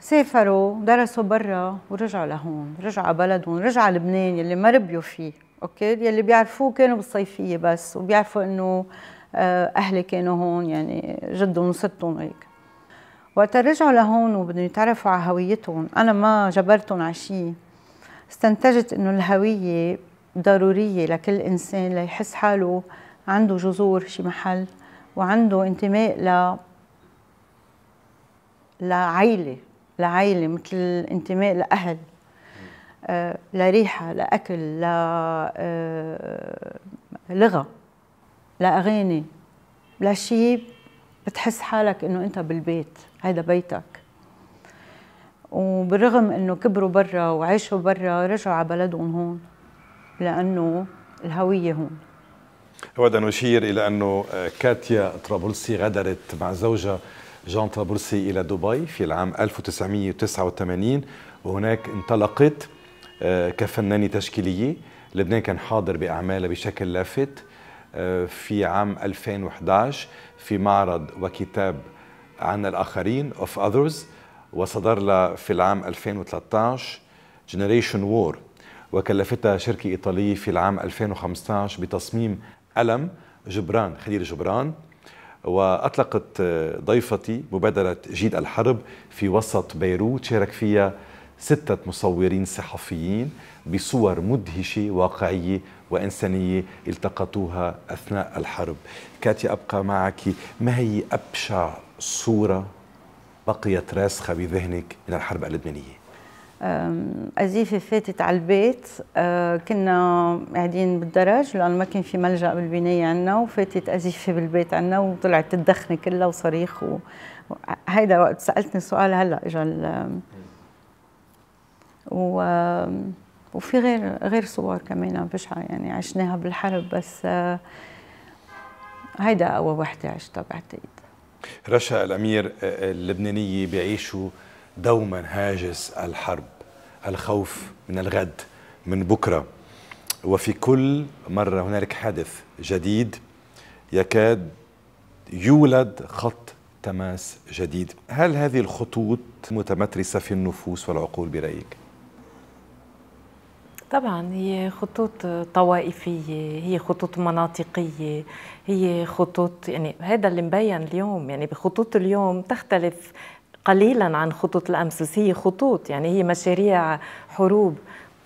سافروا درسوا برا ورجعوا لهون رجعوا على بلدهم رجعوا لبنان يلي ما ربيوا فيه اوكي يلي بيعرفوه كانوا بالصيفيه بس وبيعرفوا انه آه، اهلي كانوا هون يعني جدهم وستهم هيك وقت رجعوا لهون وبدهم يتعرفوا على هويتهم انا ما جبرتهم على شيء استنتجت انه الهويه ضروريه لكل انسان ليحس حاله عنده جذور شي محل وعنده انتماء ل لعيله لعائله مثل الانتماء لاهل آه، لريحه لاكل ل آه، لغه لاغاني لشيء بتحس حالك انه انت بالبيت هيدا بيتك وبالرغم انه كبروا برا وعاشوا برا رجعوا على بلدهم هون لانه الهويه هون أود أن أشير إلى أنه آه، كاتيا طرابلسي غادرت مع زوجها جان طرابلسي إلى دبي في العام 1989 وهناك انطلقت آه، كفنانة تشكيلية لبنان كان حاضر بأعمالها بشكل لافت آه، في عام 2011 في معرض وكتاب عن الآخرين of others وصدر لها في العام 2013 Generation War وكلفتها شركة إيطالية في العام 2015 بتصميم ألم جبران خليل جبران وأطلقت آه، ضيفتي مبادرة جيد الحرب في وسط بيروت شارك فيها ستة مصورين صحفيين بصور مدهشة واقعية وإنسانية التقطوها أثناء الحرب كاتيا أبقى معك ما هي أبشع صورة بقيت راسخة بذهنك من الحرب اللبنانية أزيفة فاتت على البيت أه، كنا قاعدين بالدرج لأنه ما كان في ملجأ بالبناية عنا وفاتت أزيفة بالبيت عنا وطلعت الدخنة كلها وصريخ و... هيدا وقت سألتني سؤال هلا إجا ال... و... وفي غير غير صور كمان بشعة يعني عشناها بالحرب بس أه، هيدا أقوى وحدة عشتها بعتقد رشا الأمير أه، اللبنانية بيعيشوا دوما هاجس الحرب الخوف من الغد من بكرة وفي كل مرة هنالك حادث جديد يكاد يولد خط تماس جديد هل هذه الخطوط متمترسة في النفوس والعقول برأيك؟ طبعا هي خطوط طوائفية هي خطوط مناطقية هي خطوط يعني هذا اللي مبين اليوم يعني بخطوط اليوم تختلف قليلا عن خطوط الامس هي خطوط يعني هي مشاريع حروب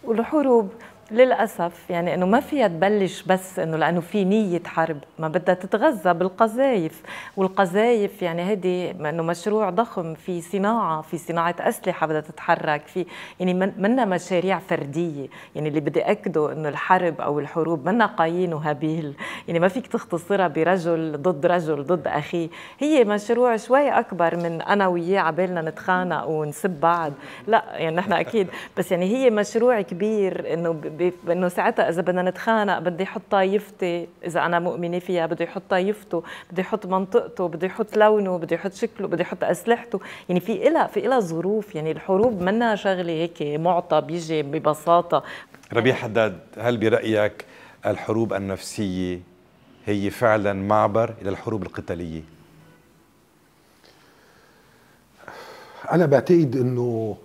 والحروب للاسف يعني انه ما فيها تبلش بس انه لانه في نيه حرب ما بدها تتغذى بالقذايف والقذايف يعني هدي انه مشروع ضخم في صناعه في صناعه اسلحه بدها تتحرك في يعني منا مشاريع فرديه يعني اللي بدي اكده انه الحرب او الحروب منا قايين وهابيل يعني ما فيك تختصرها برجل ضد رجل ضد اخيه هي مشروع شوي اكبر من انا وياه عبالنا نتخانق ونسب بعض لا يعني نحن اكيد بس يعني هي مشروع كبير انه بانه ساعتها اذا بدنا نتخانق بدي احط طايفتي اذا انا مؤمنه فيها بدي احط طايفته بدي احط منطقته بدي احط لونه بدي احط شكله بدي احط اسلحته يعني في إلها في إلها ظروف يعني الحروب منها شغله هيك معطى بيجي ببساطه ربيع حداد هل برايك الحروب النفسيه هي فعلا معبر الى الحروب القتاليه انا بعتقد انه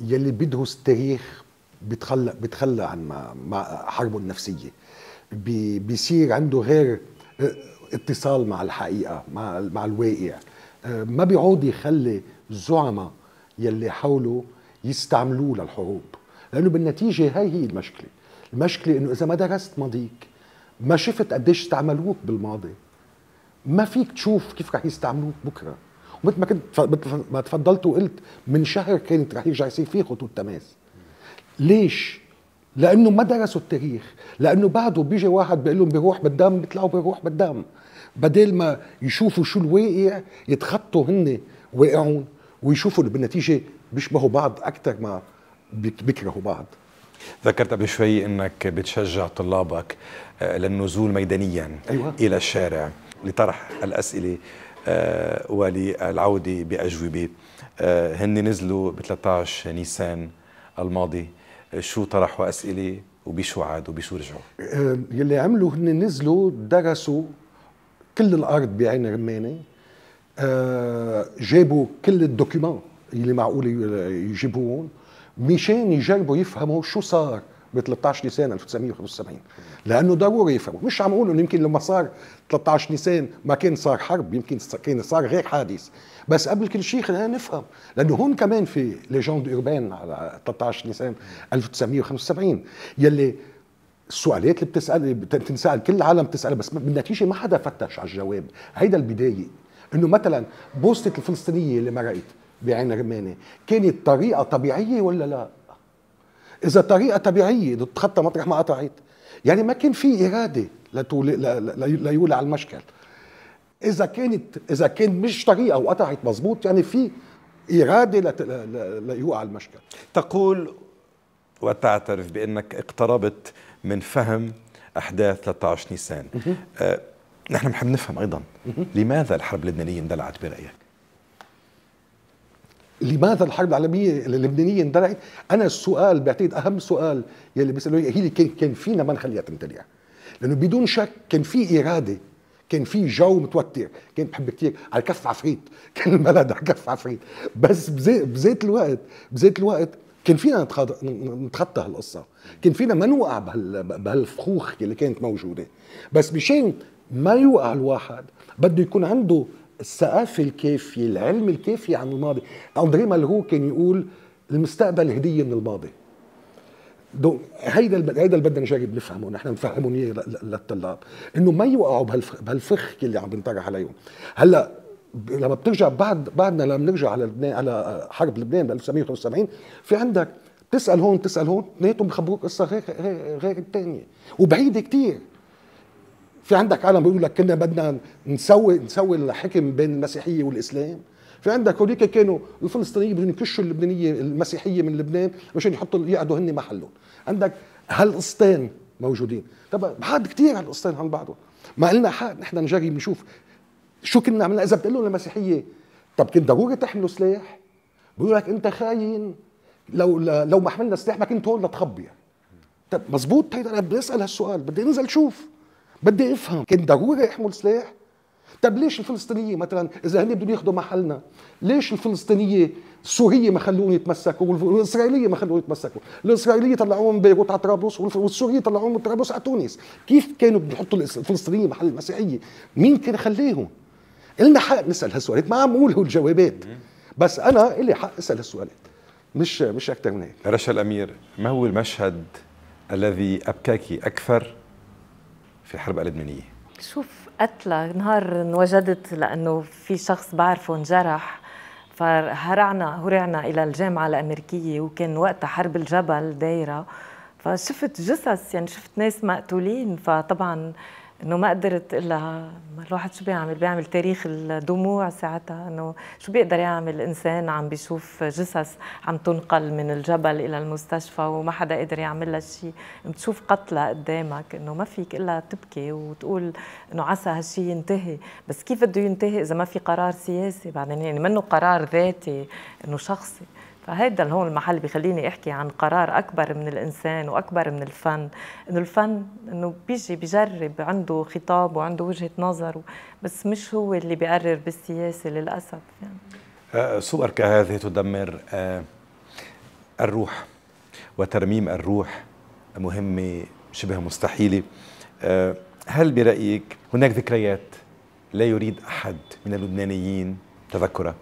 يلي بده التاريخ بيتخلى بيتخلى عن حربه النفسيه بي بيصير عنده غير آه، اتصال مع الحقيقه مع مع الواقع آه، ما بيعود يخلي الزعماء يلي حوله يستعملوه للحروب لانه بالنتيجه هاي هي المشكله المشكله انه اذا ما درست ماضيك ما شفت قديش استعملوك بالماضي ما فيك تشوف كيف رح يستعملوك بكره ومثل ما كنت ما تفضلت وقلت من شهر كانت رح يرجع يصير في خطوط تماس ليش؟ لانه ما درسوا التاريخ لانه بعده بيجي واحد بيقول لهم بيروح بالدم بيطلعوا بيروح بالدم بدل ما يشوفوا شو الواقع يتخطوا هن واقعهم ويشوفوا بالنتيجه بيشبهوا بعض اكثر ما بيكرهوا بعض ذكرت قبل شوي انك بتشجع طلابك آه، للنزول ميدانيا أيوة. الى الشارع لطرح الاسئله آه، وللعوده باجوبه آه، هن نزلوا ب 13 نيسان الماضي شو طرحوا اسئله وبشو عادوا وبشو رجعوا آه، يلي عملوا هن نزلوا درسوا كل الارض بعين رمانه آه، جابوا كل الدوكيومون اللي معقول يجيبوهم مشان يجربوا يفهموا شو صار ب 13 نيسان 1975 لانه ضروري يفهموا مش عم اقول انه يمكن لما صار 13 نيسان ما كان صار حرب يمكن كان صار غير حادث بس قبل كل شيء خلينا نفهم لانه هون كمان في ليجوند اوربان على 13 نيسان 1975 يلي السؤالات اللي بتسال بتنسال كل العالم بتسالها بس بالنتيجه ما حدا فتش على الجواب هيدا البدايه انه مثلا بوسطه الفلسطينيه اللي مرقت بعين رمانه كانت طريقه طبيعيه ولا لا؟ اذا طريقه طبيعيه تتخطى مطرح ما قطعت يعني ما كان في اراده ليولع المشكل اذا كانت اذا كان مش طريقه وقطعت مزبوط يعني في اراده ليوقع المشكل تقول وتعترف بانك اقتربت من فهم احداث 13 نيسان آه، نحن بنحب نفهم ايضا لماذا الحرب اللبنانيه اندلعت برايك لماذا الحرب العالميه اللبنانيه اندلعت؟ انا السؤال بعتقد اهم سؤال يلي بيسالوه هي كان كان فينا ما نخليها تندلع لانه بدون شك كان في اراده كان في جو متوتر كان بحب كثير على كف عفريت كان البلد على كف عفريت بس بذات الوقت بذات الوقت كان فينا نتخطى هالقصه كان فينا ما نوقع بهالفخوخ اللي كانت موجوده بس مشان ما يوقع الواحد بده يكون عنده الثقافه الكافيه العلم الكافي يعني عن الماضي اندري مالهو كان يقول المستقبل هديه من الماضي دونك هيدا الب... هيدا اللي بدنا نجرب نفهمه نحن نفهمهم اياه للطلاب انه ما يوقعوا بهالف... بهالفخ اللي عم بنطرح عليهم هلا لما بترجع بعد بعدنا لما بنرجع على لبنان على حرب لبنان ب 1975 في عندك بتسال هون بتسال هون لقيتهم بخبروك قصه غير غير الثانيه وبعيده كثير في عندك عالم بيقول لك كنا بدنا نسوي نسوي الحكم بين المسيحيه والاسلام في عندك هوليك كانوا الفلسطينيين بدهم يكشوا اللبنانيه المسيحيه من لبنان مشان يحطوا يقعدوا هن محلهم عندك هالقصتين موجودين طب بعد كثير هالقصتين عن بعضهم ما قلنا حق نحن نجري نشوف شو كنا عملنا اذا بتقول لهم المسيحيه طب كنت ضروري تحملوا سلاح بيقول لك انت خاين لو لو ما حملنا سلاح ما كنت هون لتخبي طب مزبوط هيدا طيب انا بدي اسال هالسؤال بدي انزل شوف بدي افهم كان ضروري يحمل سلاح طب ليش الفلسطينية مثلا إذا هن بدهم ياخذوا محلنا ليش الفلسطينية السورية ما خلوهم يتمسكوا والإسرائيلية ما خلوهم يتمسكوا الإسرائيلية طلعوهم من بيروت على طرابلس والسورية طلعوهم من طرابلس على تونس كيف كانوا بدهم يحطوا الفلسطينية محل المسيحية مين كان خليهم إلنا حق نسأل هالسؤالات ما عم أقول الجوابات بس أنا إلي حق أسأل هالسؤالات مش مش أكثر من هيك رشا الأمير ما هو المشهد الذي أبكاك أكثر في الحرب الألمانية شوف قتلى نهار انوجدت لأنه في شخص بعرفه انجرح فهرعنا هرعنا إلى الجامعة الأمريكية وكان وقتها حرب الجبل دايرة فشفت جثث يعني شفت ناس مقتولين فطبعا انه ما قدرت الا الواحد شو بيعمل بيعمل تاريخ الدموع ساعتها انه شو بيقدر يعمل انسان عم بيشوف جثث عم تنقل من الجبل الى المستشفى وما حدا قدر يعمل لها شيء بتشوف قتلى قدامك انه ما فيك الا تبكي وتقول انه عسى هالشيء ينتهي بس كيف بده ينتهي اذا ما في قرار سياسي بعدين يعني منه قرار ذاتي انه شخصي فهذا هون المحل بيخليني احكي عن قرار اكبر من الانسان واكبر من الفن انه الفن انه بيجي بيجرب عنده خطاب وعنده وجهه نظر بس مش هو اللي بيقرر بالسياسه للاسف يعني صور أه، أه، كهذه تدمر أه، الروح وترميم الروح مهمه شبه مستحيله هل برايك هناك ذكريات لا يريد احد من اللبنانيين تذكرها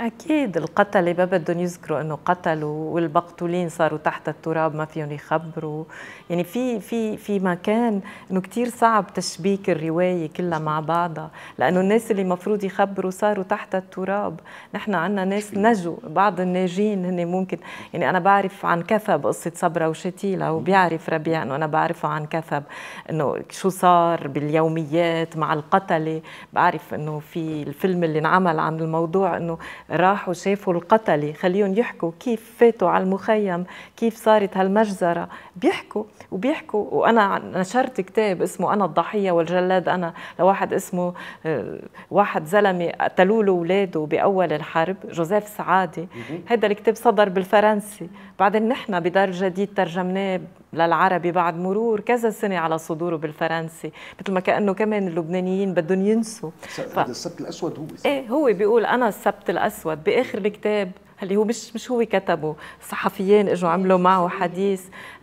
اكيد القتله ما بدهم يذكروا انه قتلوا والمقتولين صاروا تحت التراب ما فيهم يخبروا يعني في في في مكان انه كثير صعب تشبيك الروايه كلها مع بعضها لانه الناس اللي المفروض يخبروا صاروا تحت التراب نحن عندنا ناس نجوا بعض الناجين هن ممكن يعني انا بعرف عن كثب قصه صبرا وشتيلة وبيعرف ربيع انه انا بعرفه عن كثب انه شو صار باليوميات مع القتله بعرف انه في الفيلم اللي انعمل عن الموضوع انه راحوا شافوا القتلة خليهم يحكوا كيف فاتوا على المخيم كيف صارت هالمجزرة بيحكوا وبيحكوا وأنا نشرت كتاب اسمه أنا الضحية والجلاد أنا لواحد اسمه آه، واحد زلمة قتلوا له أولاده بأول الحرب جوزيف سعادي هذا الكتاب صدر بالفرنسي بعدين نحن بدار جديد ترجمناه للعربي بعد مرور كذا سنة على صدوره بالفرنسي مثل ما كأنه كمان اللبنانيين بدهم ينسوا ف... السبت الأسود هو ايه هو بيقول أنا السبت الأسود بآخر الكتاب اللي هو مش مش هو كتبه الصحفيين اجوا عملوا معه حديث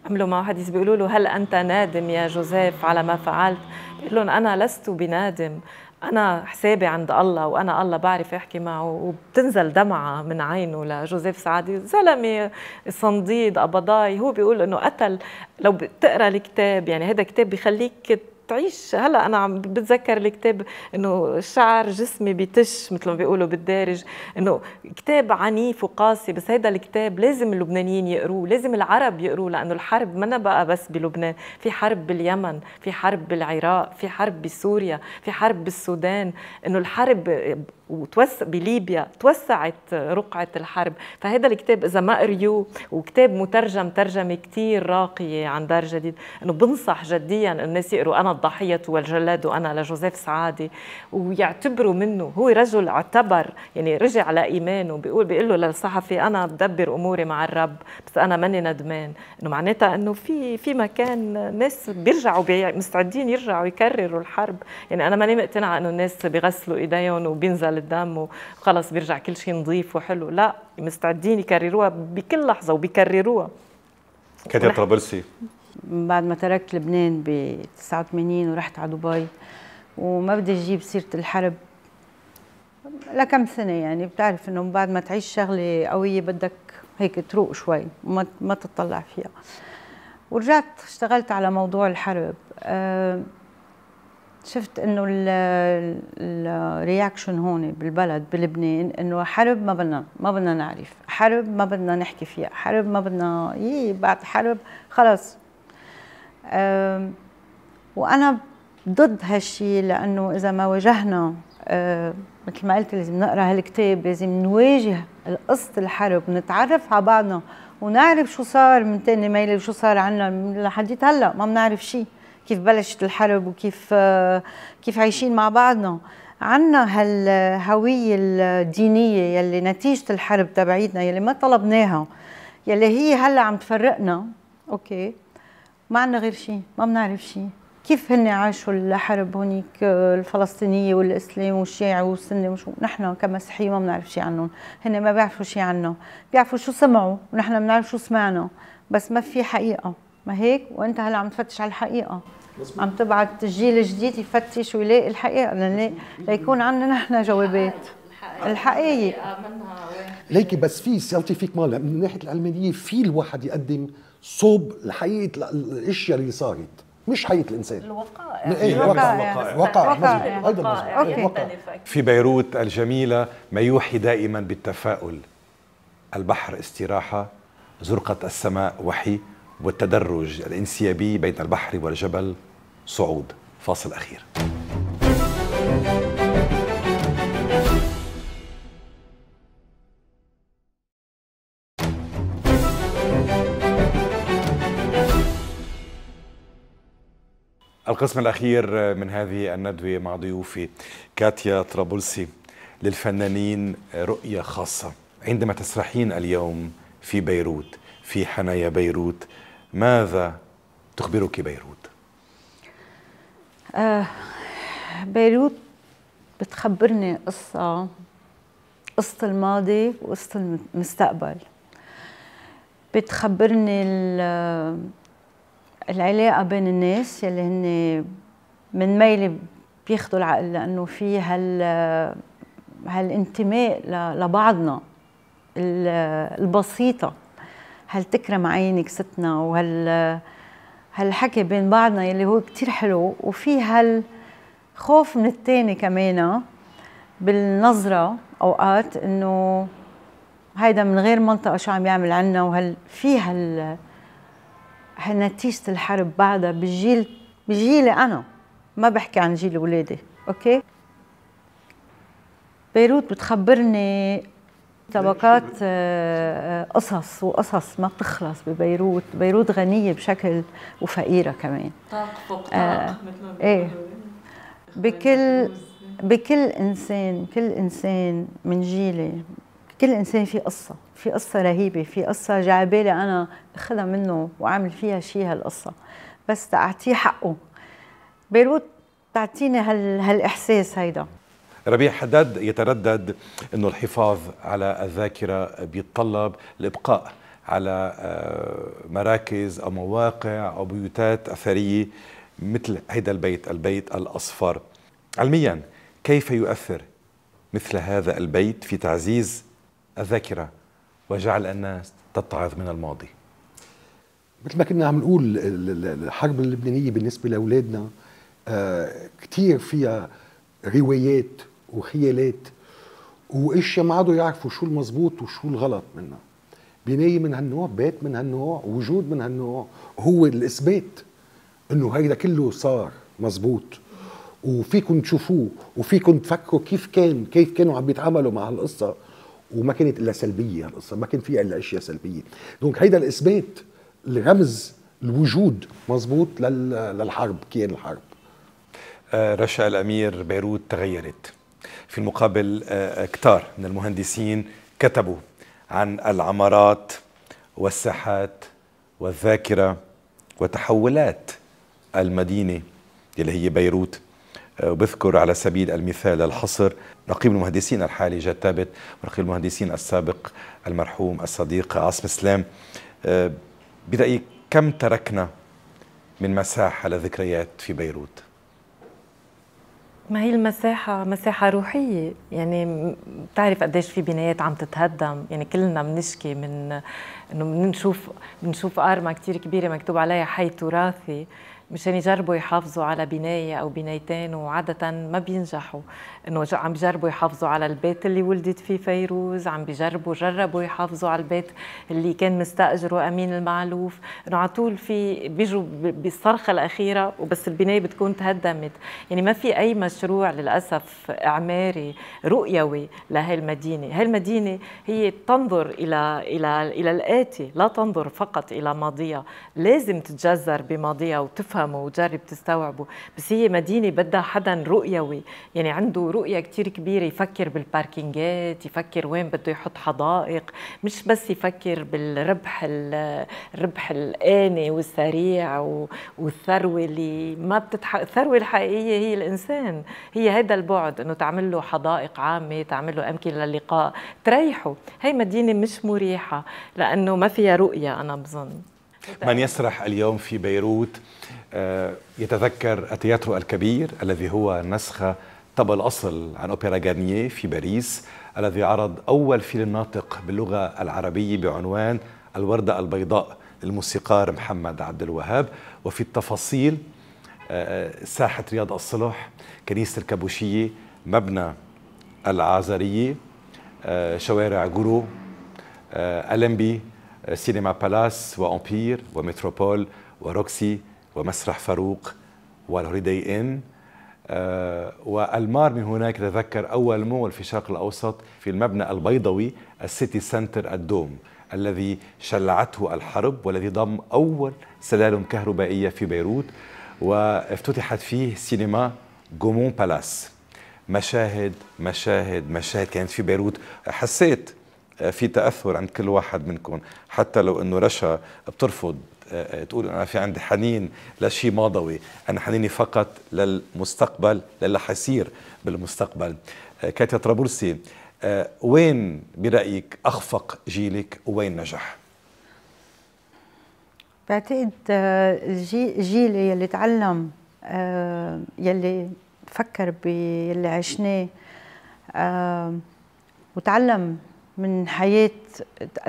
عملوا معه حديث بيقولوا له هل انت نادم يا جوزيف على ما فعلت بيقول لهم انا لست بنادم انا حسابي عند الله وانا الله بعرف احكي معه وبتنزل دمعه من عينه لجوزيف سعدي زلمه صنديد قبضاي هو بيقول انه قتل لو بتقرا الكتاب يعني هذا كتاب بخليك تعيش هلا انا عم بتذكر الكتاب انه شعر جسمي بتش مثل ما بيقولوا بالدارج انه كتاب عنيف وقاسي بس هيدا الكتاب لازم اللبنانيين يقروه لازم العرب يقروه لانه الحرب ما بقى بس بلبنان في حرب باليمن في حرب بالعراق في حرب بسوريا في حرب بالسودان انه الحرب وتوسع بليبيا توسعت رقعة الحرب فهذا الكتاب إذا ما قريوه وكتاب مترجم ترجمة كتير راقية عن دار جديد أنه بنصح جديا الناس يقروا أنا الضحية والجلاد أنا لجوزيف سعادة ويعتبروا منه هو رجل اعتبر يعني رجع على إيمانه بيقول بيقول له للصحفي أنا بدبر أموري مع الرب بس أنا ماني ندمان إنه معناتها إنه في في مكان ناس بيرجعوا بي مستعدين يرجعوا يكرروا الحرب يعني أنا ماني مقتنعة إنه الناس بيغسلوا إيديهم وبينزل الدم وخلص بيرجع كل شيء نظيف وحلو لا مستعدين يكرروها بكل لحظة وبيكرروها كاتيا طرابلسي بعد ما تركت لبنان ب 89 ورحت على دبي وما بدي اجيب سيره الحرب لكم سنه يعني بتعرف انه بعد ما تعيش شغله قويه بدك هيك تروق شوي وما ما تطلع فيها ورجعت اشتغلت على موضوع الحرب آه، شفت انه الرياكشن هون بالبلد بلبنان انه حرب ما بدنا ما بدنا نعرف حرب ما بدنا نحكي فيها حرب ما بدنا يي إيه، بعد حرب خلص وانا ضد هالشيء لانه اذا ما واجهنا أه، مثل ما قلت لازم نقرا هالكتاب لازم نواجه قصه الحرب نتعرف على بعضنا ونعرف شو صار من تاني ميلة وشو صار عنا لحديت هلا ما بنعرف شيء كيف بلشت الحرب وكيف أه، كيف عايشين مع بعضنا عنا هالهوية الدينية يلي نتيجة الحرب تبعيتنا يلي ما طلبناها يلي هي هلا عم تفرقنا اوكي ما عندنا غير شيء ما بنعرف شيء كيف هن عاشوا الحرب هونيك الفلسطينيه والاسلام والشيعي والسني وشو نحن كمسيحيه ما بنعرف شيء عنهم هن ما بيعرفوا شيء عنه بيعرفوا شو سمعوا ونحن بنعرف شو سمعنا بس ما في حقيقه ما هيك وانت هلا عم تفتش على الحقيقه عم تبعت الجيل الجديد يفتش ويلاقي الحقيقه لنلاقي ليكون عندنا نحن جوابات الحقيقه ليكي بس في سيلتي مال من ناحيه العلمانيه في الواحد يقدم صوب الحقيقه الاشياء اللي صارت مش حقيقه الانسان الوقائع ايه الوقائع وقائع ايضا في بيروت الجميله ما يوحي دائما بالتفاؤل البحر استراحه زرقه السماء وحي والتدرج الانسيابي بين البحر والجبل صعود فاصل اخير القسم الأخير من هذه الندوة مع ضيوفي كاتيا طرابلسي للفنانين رؤية خاصة عندما تسرحين اليوم في بيروت في حنايا بيروت ماذا تخبرك بيروت؟ آه بيروت بتخبرني قصة قصة الماضي وقصة المستقبل بتخبرني العلاقه بين الناس يلي هن من ميلي بياخذوا العقل لانه في هال هالانتماء لبعضنا البسيطه هل تكرم عينك ستنا وهال هالحكي بين بعضنا يلي هو كتير حلو وفي هالخوف من التاني كمان بالنظرة أوقات إنه هيدا من غير منطقة شو عم يعمل عنا وهل في هال نتيجة الحرب بعدها بالجيل بجيلي أنا ما بحكي عن جيل ولادي أوكي بيروت بتخبرني طبقات آه، آه، قصص وقصص ما بتخلص ببيروت بيروت غنية بشكل وفقيرة كمان طاق فوق طاق آه مثل ما ايه بكل بكل إنسان كل إنسان من جيلي كل انسان في قصه في قصه رهيبه في قصه جعبالي انا اخذها منه واعمل فيها شيء هالقصه بس تعطيه حقه بيروت تعطيني هال... هالاحساس هيدا ربيع حداد يتردد انه الحفاظ على الذاكره بيتطلب الابقاء على آه، مراكز او مواقع او بيوتات اثريه مثل هيدا البيت البيت الاصفر علميا كيف يؤثر مثل هذا البيت في تعزيز الذاكرة وجعل الناس تتعظ من الماضي مثل ما كنا عم نقول الحرب اللبنانية بالنسبة لأولادنا آه، كتير فيها روايات وخيالات واشياء ما عادوا يعرفوا شو المزبوط وشو الغلط منها بنايه من هالنوع بيت من هالنوع وجود من هالنوع هو الاثبات انه هيدا كله صار مزبوط وفيكم تشوفوه وفيكم تفكروا كيف كان كيف كانوا عم بيتعاملوا مع هالقصه وما كانت الا سلبيه القصه ما كان فيها الا اشياء سلبيه دونك هيدا الاثبات لرمز الوجود مزبوط للحرب كيان الحرب آه، رشا الامير بيروت تغيرت في المقابل آه، آه، كتار من المهندسين كتبوا عن العمارات والساحات والذاكره وتحولات المدينه اللي هي بيروت وبذكر على سبيل المثال الحصر نقيب المهندسين الحالي جاد ثابت ونقيب المهندسين السابق المرحوم الصديق عاصم اسلام آه، برأيك كم تركنا من مساحة لذكريات في بيروت؟ ما هي المساحة مساحة روحية يعني بتعرف قديش في بنايات عم تتهدم يعني كلنا بنشكي من انه بنشوف بنشوف ارمة كثير كبيرة مكتوب عليها حي تراثي مشان يجربوا يحافظوا على بنايه او بنايتين وعاده ما بينجحوا انه عم بيجربوا يحافظوا على البيت اللي ولدت فيه فيروز عم بيجربوا جربوا يحافظوا على البيت اللي كان مستاجره امين المعلوف انه على طول في بيجوا بالصرخه الاخيره وبس البنايه بتكون تهدمت يعني ما في اي مشروع للاسف اعماري رؤيوي لهي المدينه هاي المدينه هي تنظر الى الى الى الاتي لا تنظر فقط الى ماضيها لازم تتجذر بماضيها وتفهم تفهمه وتجرب تستوعبه بس هي مدينه بدها حدا رؤيوي يعني عنده رؤيه كثير كبيره يفكر بالباركينجات يفكر وين بده يحط حدائق مش بس يفكر بالربح الربح الاني والسريع والثروه اللي ما بتتحقق الثروه الحقيقيه هي الانسان هي هذا البعد انه تعمل له حدائق عامه تعمل له امكنه للقاء تريحه هي مدينه مش مريحه لانه ما فيها رؤيه انا بظن من يسرح اليوم في بيروت آه، يتذكر التياترو الكبير الذي هو نسخة طب الأصل عن أوبرا غارنيه في باريس الذي عرض أول فيلم ناطق باللغة العربية بعنوان الوردة البيضاء للموسيقار محمد عبد الوهاب وفي التفاصيل آه، آه، ساحة رياض الصلح كنيسة الكابوشية مبنى العازرية شوارع جورو ألمبي سينما بالاس وأمبير ومتروبول وروكسي ومسرح فاروق والهوليداي إن آه والمار من هناك تذكر أول مول في الشرق الأوسط في المبنى البيضوي السيتي سنتر الدوم الذي شلعته الحرب والذي ضم أول سلالم كهربائية في بيروت وافتتحت فيه سينما جومون بالاس مشاهد مشاهد مشاهد كانت في بيروت حسيت آه، في تأثر عند كل واحد منكم حتى لو أنه رشا بترفض تقول انا في عندي حنين لشيء ماضوي انا حنيني فقط للمستقبل للي حيصير بالمستقبل آه، كاتيا طرابلسي آه، وين برايك اخفق جيلك وين نجح بعتقد آه، جيلي يلي تعلم يلي فكر باللي عشناه وتعلم من حياة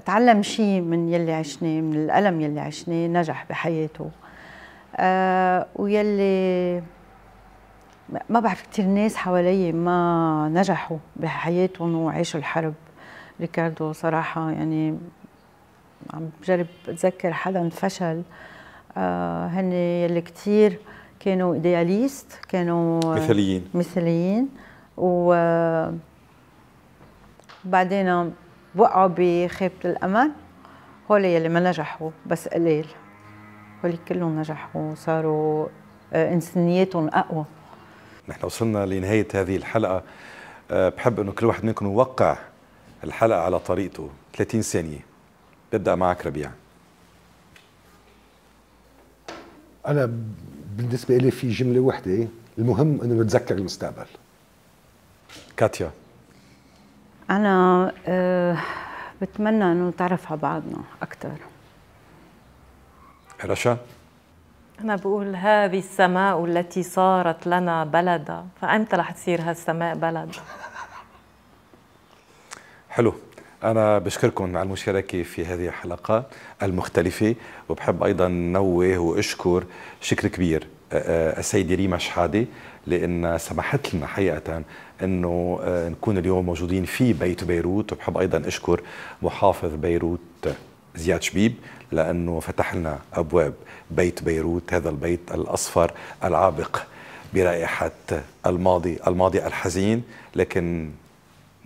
تعلم شيء من يلي عشناه من الألم يلي عشناه نجح بحياته آه ويلي ما بعرف كثير ناس حوالي ما نجحوا بحياتهم وعاشوا الحرب ريكاردو صراحة يعني عم بجرب اتذكر حدا فشل آه هن يلي كثير كانوا ايدياليست كانوا مثاليين مثاليين و آه بعدين وقعوا بخيبة الأمل هول يلي ما نجحوا بس قليل هول كلهم نجحوا وصاروا آه، إنسانيتهم أقوى نحن وصلنا لنهاية هذه الحلقة آه، بحب أنه كل واحد منكم يوقع الحلقة على طريقته 30 ثانية ببدأ معك ربيع أنا بالنسبة لي في جملة واحدة المهم أنه نتذكر المستقبل كاتيا أنا آه، بتمنى إنه نتعرف على بعضنا أكثر رشا أنا بقول هذه السماء التي صارت لنا بلدا فأمتى رح تصير هالسماء بلد؟ حلو أنا بشكركم على المشاركة في هذه الحلقة المختلفة وبحب أيضا نوه وأشكر شكر كبير السيدة ريما شحادة لأن سمحت لنا حقيقة أنه آه، نكون اليوم موجودين في بيت بيروت وبحب أيضا أشكر محافظ بيروت زياد شبيب لأنه فتح لنا أبواب بيت بيروت هذا البيت الأصفر العابق برائحة الماضي الماضي الحزين لكن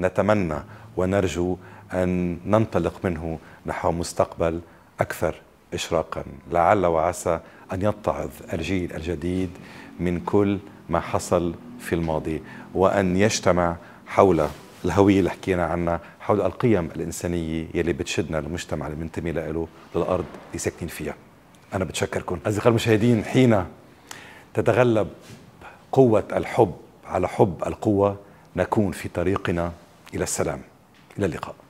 نتمنى ونرجو أن ننطلق منه نحو مستقبل أكثر إشراقا لعل وعسى أن يتعظ الجيل الجديد من كل ما حصل في الماضي وأن يجتمع حول الهوية اللي حكينا عنها حول القيم الإنسانية يلي بتشدنا المجتمع اللي منتمي له للأرض اللي ساكنين فيها أنا بتشكركم أصدقاء المشاهدين حين تتغلب قوة الحب على حب القوة نكون في طريقنا إلى السلام إلى اللقاء